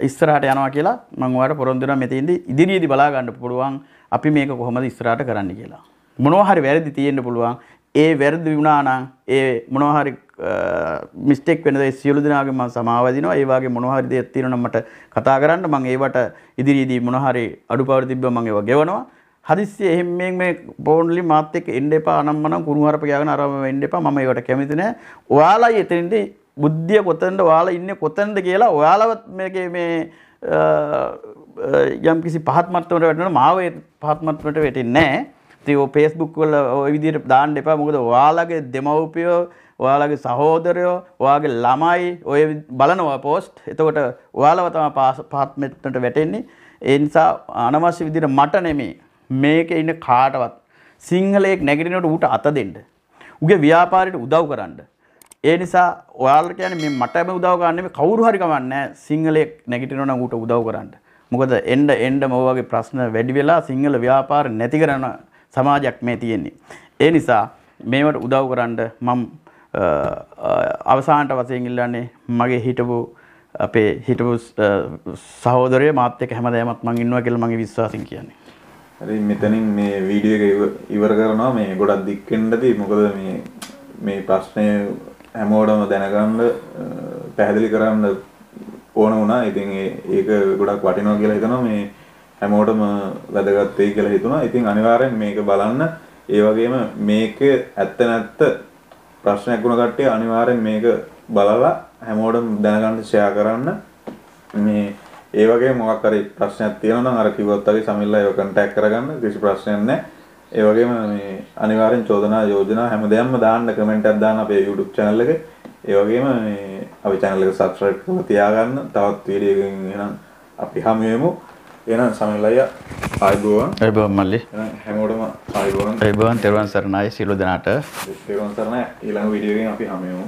[SPEAKER 1] ඉස්සරහට යනවා කියලා මම ඔයාලට පොරොන්දු වෙනවා මෙතෙන්දී ඉදිරියේදී බලා ගන්න පුළුවන් අපි මේක කොහොමද ඉස්සරහට කරන්න කියලා. මොනවා හරි වැරදි තියෙන්න පුළුවන්. ඒ වැරදි වුණා නම් ඒ මොනවා හරි මිස්ටේක් වෙන දේ සියලු දෙනාගේ මම සමාව දිනවා. ඒ වගේ මොනවා හරි දේක් තියෙනවා නම් මට කතා කරන්න මම ඒවට ඉදිරියේදී මොනවා හරි අඩුපාඩු තිබ්බම මම ඒව ගෙවනවා. හදිස්සිය එහෙම මේ මේ බෝන්ලි මාත් එක්ක එන්න එපා අනම්මනම් කුණු හරප ගියාගෙන අරම වෙන්න එපා මම ඒවට කැමති නෑ. ඔයාලයි එතනින්දී බුද්ධිය කොතනද ඔයාලා ඉන්නේ කොතනද කියලා ඔයාලවත් මේකේ මේ යම් කිසි පහත්මත්වට වැටෙනවා මාව ඒ පහත්මත්වට වැටෙන්නේ නැහැ. ඉතින් ඔය Facebook වල ওই විදිහට දාන්න එපා. මොකද ඔයාලගේ දෙමව්පියෝ, ඔයාලගේ සහෝදරයෝ, ඔයාගේ ළමයි ඔය බලනවා post. එතකොට ඔයාලව තමයි පහත්මත්වට වැටෙන්නේ. ඒ නිසා අනවශ්‍ය විදිහට මට නෙමෙයි මේකේ ඉන්න කාටවත් සිංහලයේ නැගිටිනකොට ඌට අත දෙන්න. උගේ ව්‍යාපාරයට උදව් කරන්න. ඒ නිසා ඔයාලට කියන්නේ මේ මටම උදව් ගන්න නෙමෙයි කවුරු හරි කමන්නේ සිංහලයේ නැගිටිනවනම් ඌට උදව් කරන්න. මොකද එන්ඩ එන්ඩ මෝවගේ ප්‍රශ්න වැඩි වෙලා සිංහල ව්‍යාපාර නැති කරන සමාජයක් මේ තියෙන්නේ. ඒ නිසා මේවට උදව් කරන්න මම අවසානට වශයෙන් ඉල්ලන්නේ මගේ හිටපු අපේ හිටපු සහෝදරය මාත් එක්ක හැමදාමත් මම ඉන්නවා කියලා මගේ විශ්වාසයෙන් කියන්නේ.
[SPEAKER 3] හරි මෙතනින් මේ වීඩියෝ එක ඉවර කරනවා මේ ගොඩක් දික් වෙන්නදී මොකද මේ මේ ප්‍රශ්නේ හැමෝටම දැනගන්න පැහැදිලි කරන්න ඕන වුණා. ඉතින් ඒක ගොඩක් වටිනවා කියලා හිතනවා මේ හැමෝටම වැදගත් වෙයි කියලා හිතුණා. ඉතින් අනිවාර්යෙන් මේක බලන්න. ඒ වගේම මේක ඇත්ත නැත්ත ප්‍රශ්නයක් වුණ කට්ටිය අනිවාර්යෙන් මේක බලලා හැමෝටම දැනගන්න ෂෙයා කරන්න මේ ඒ වගේ මොකක් හරි ප්‍රශ්නයක් තියෙනවා නම් අර කිව්වත් වගේ සමිල්ලා ඒව කන්ටැක්ට් කරගන්න කිසි ප්‍රශ්නයක් නැහැ. ඒ වගේම මේ අනිවාර්යෙන් චෝදනා යෝජනා හැමදේම දාන්න කමෙන්ට් එකක් දාන්න අපේ YouTube channel එකේ. ඒ වගේම මේ අපි channel එක subscribe කරලා තියාගන්න. තවත් වීඩියෝ එකකින් එහෙනම් අපි හමු වෙමු. එහෙනම් සමීල් අයියා ආයිබෝවන්. ආයිබෝවන් මල්ලි. එහෙනම් හැමෝටම ආයිබෝවන්. ආයිබෝවන්
[SPEAKER 1] තෙරුවන් සරණයි සියලු දෙනාට.
[SPEAKER 3] තෙරුවන් සරණයි ඊළඟ වීඩියෝ එකකින් අපි
[SPEAKER 1] හමු වෙමු.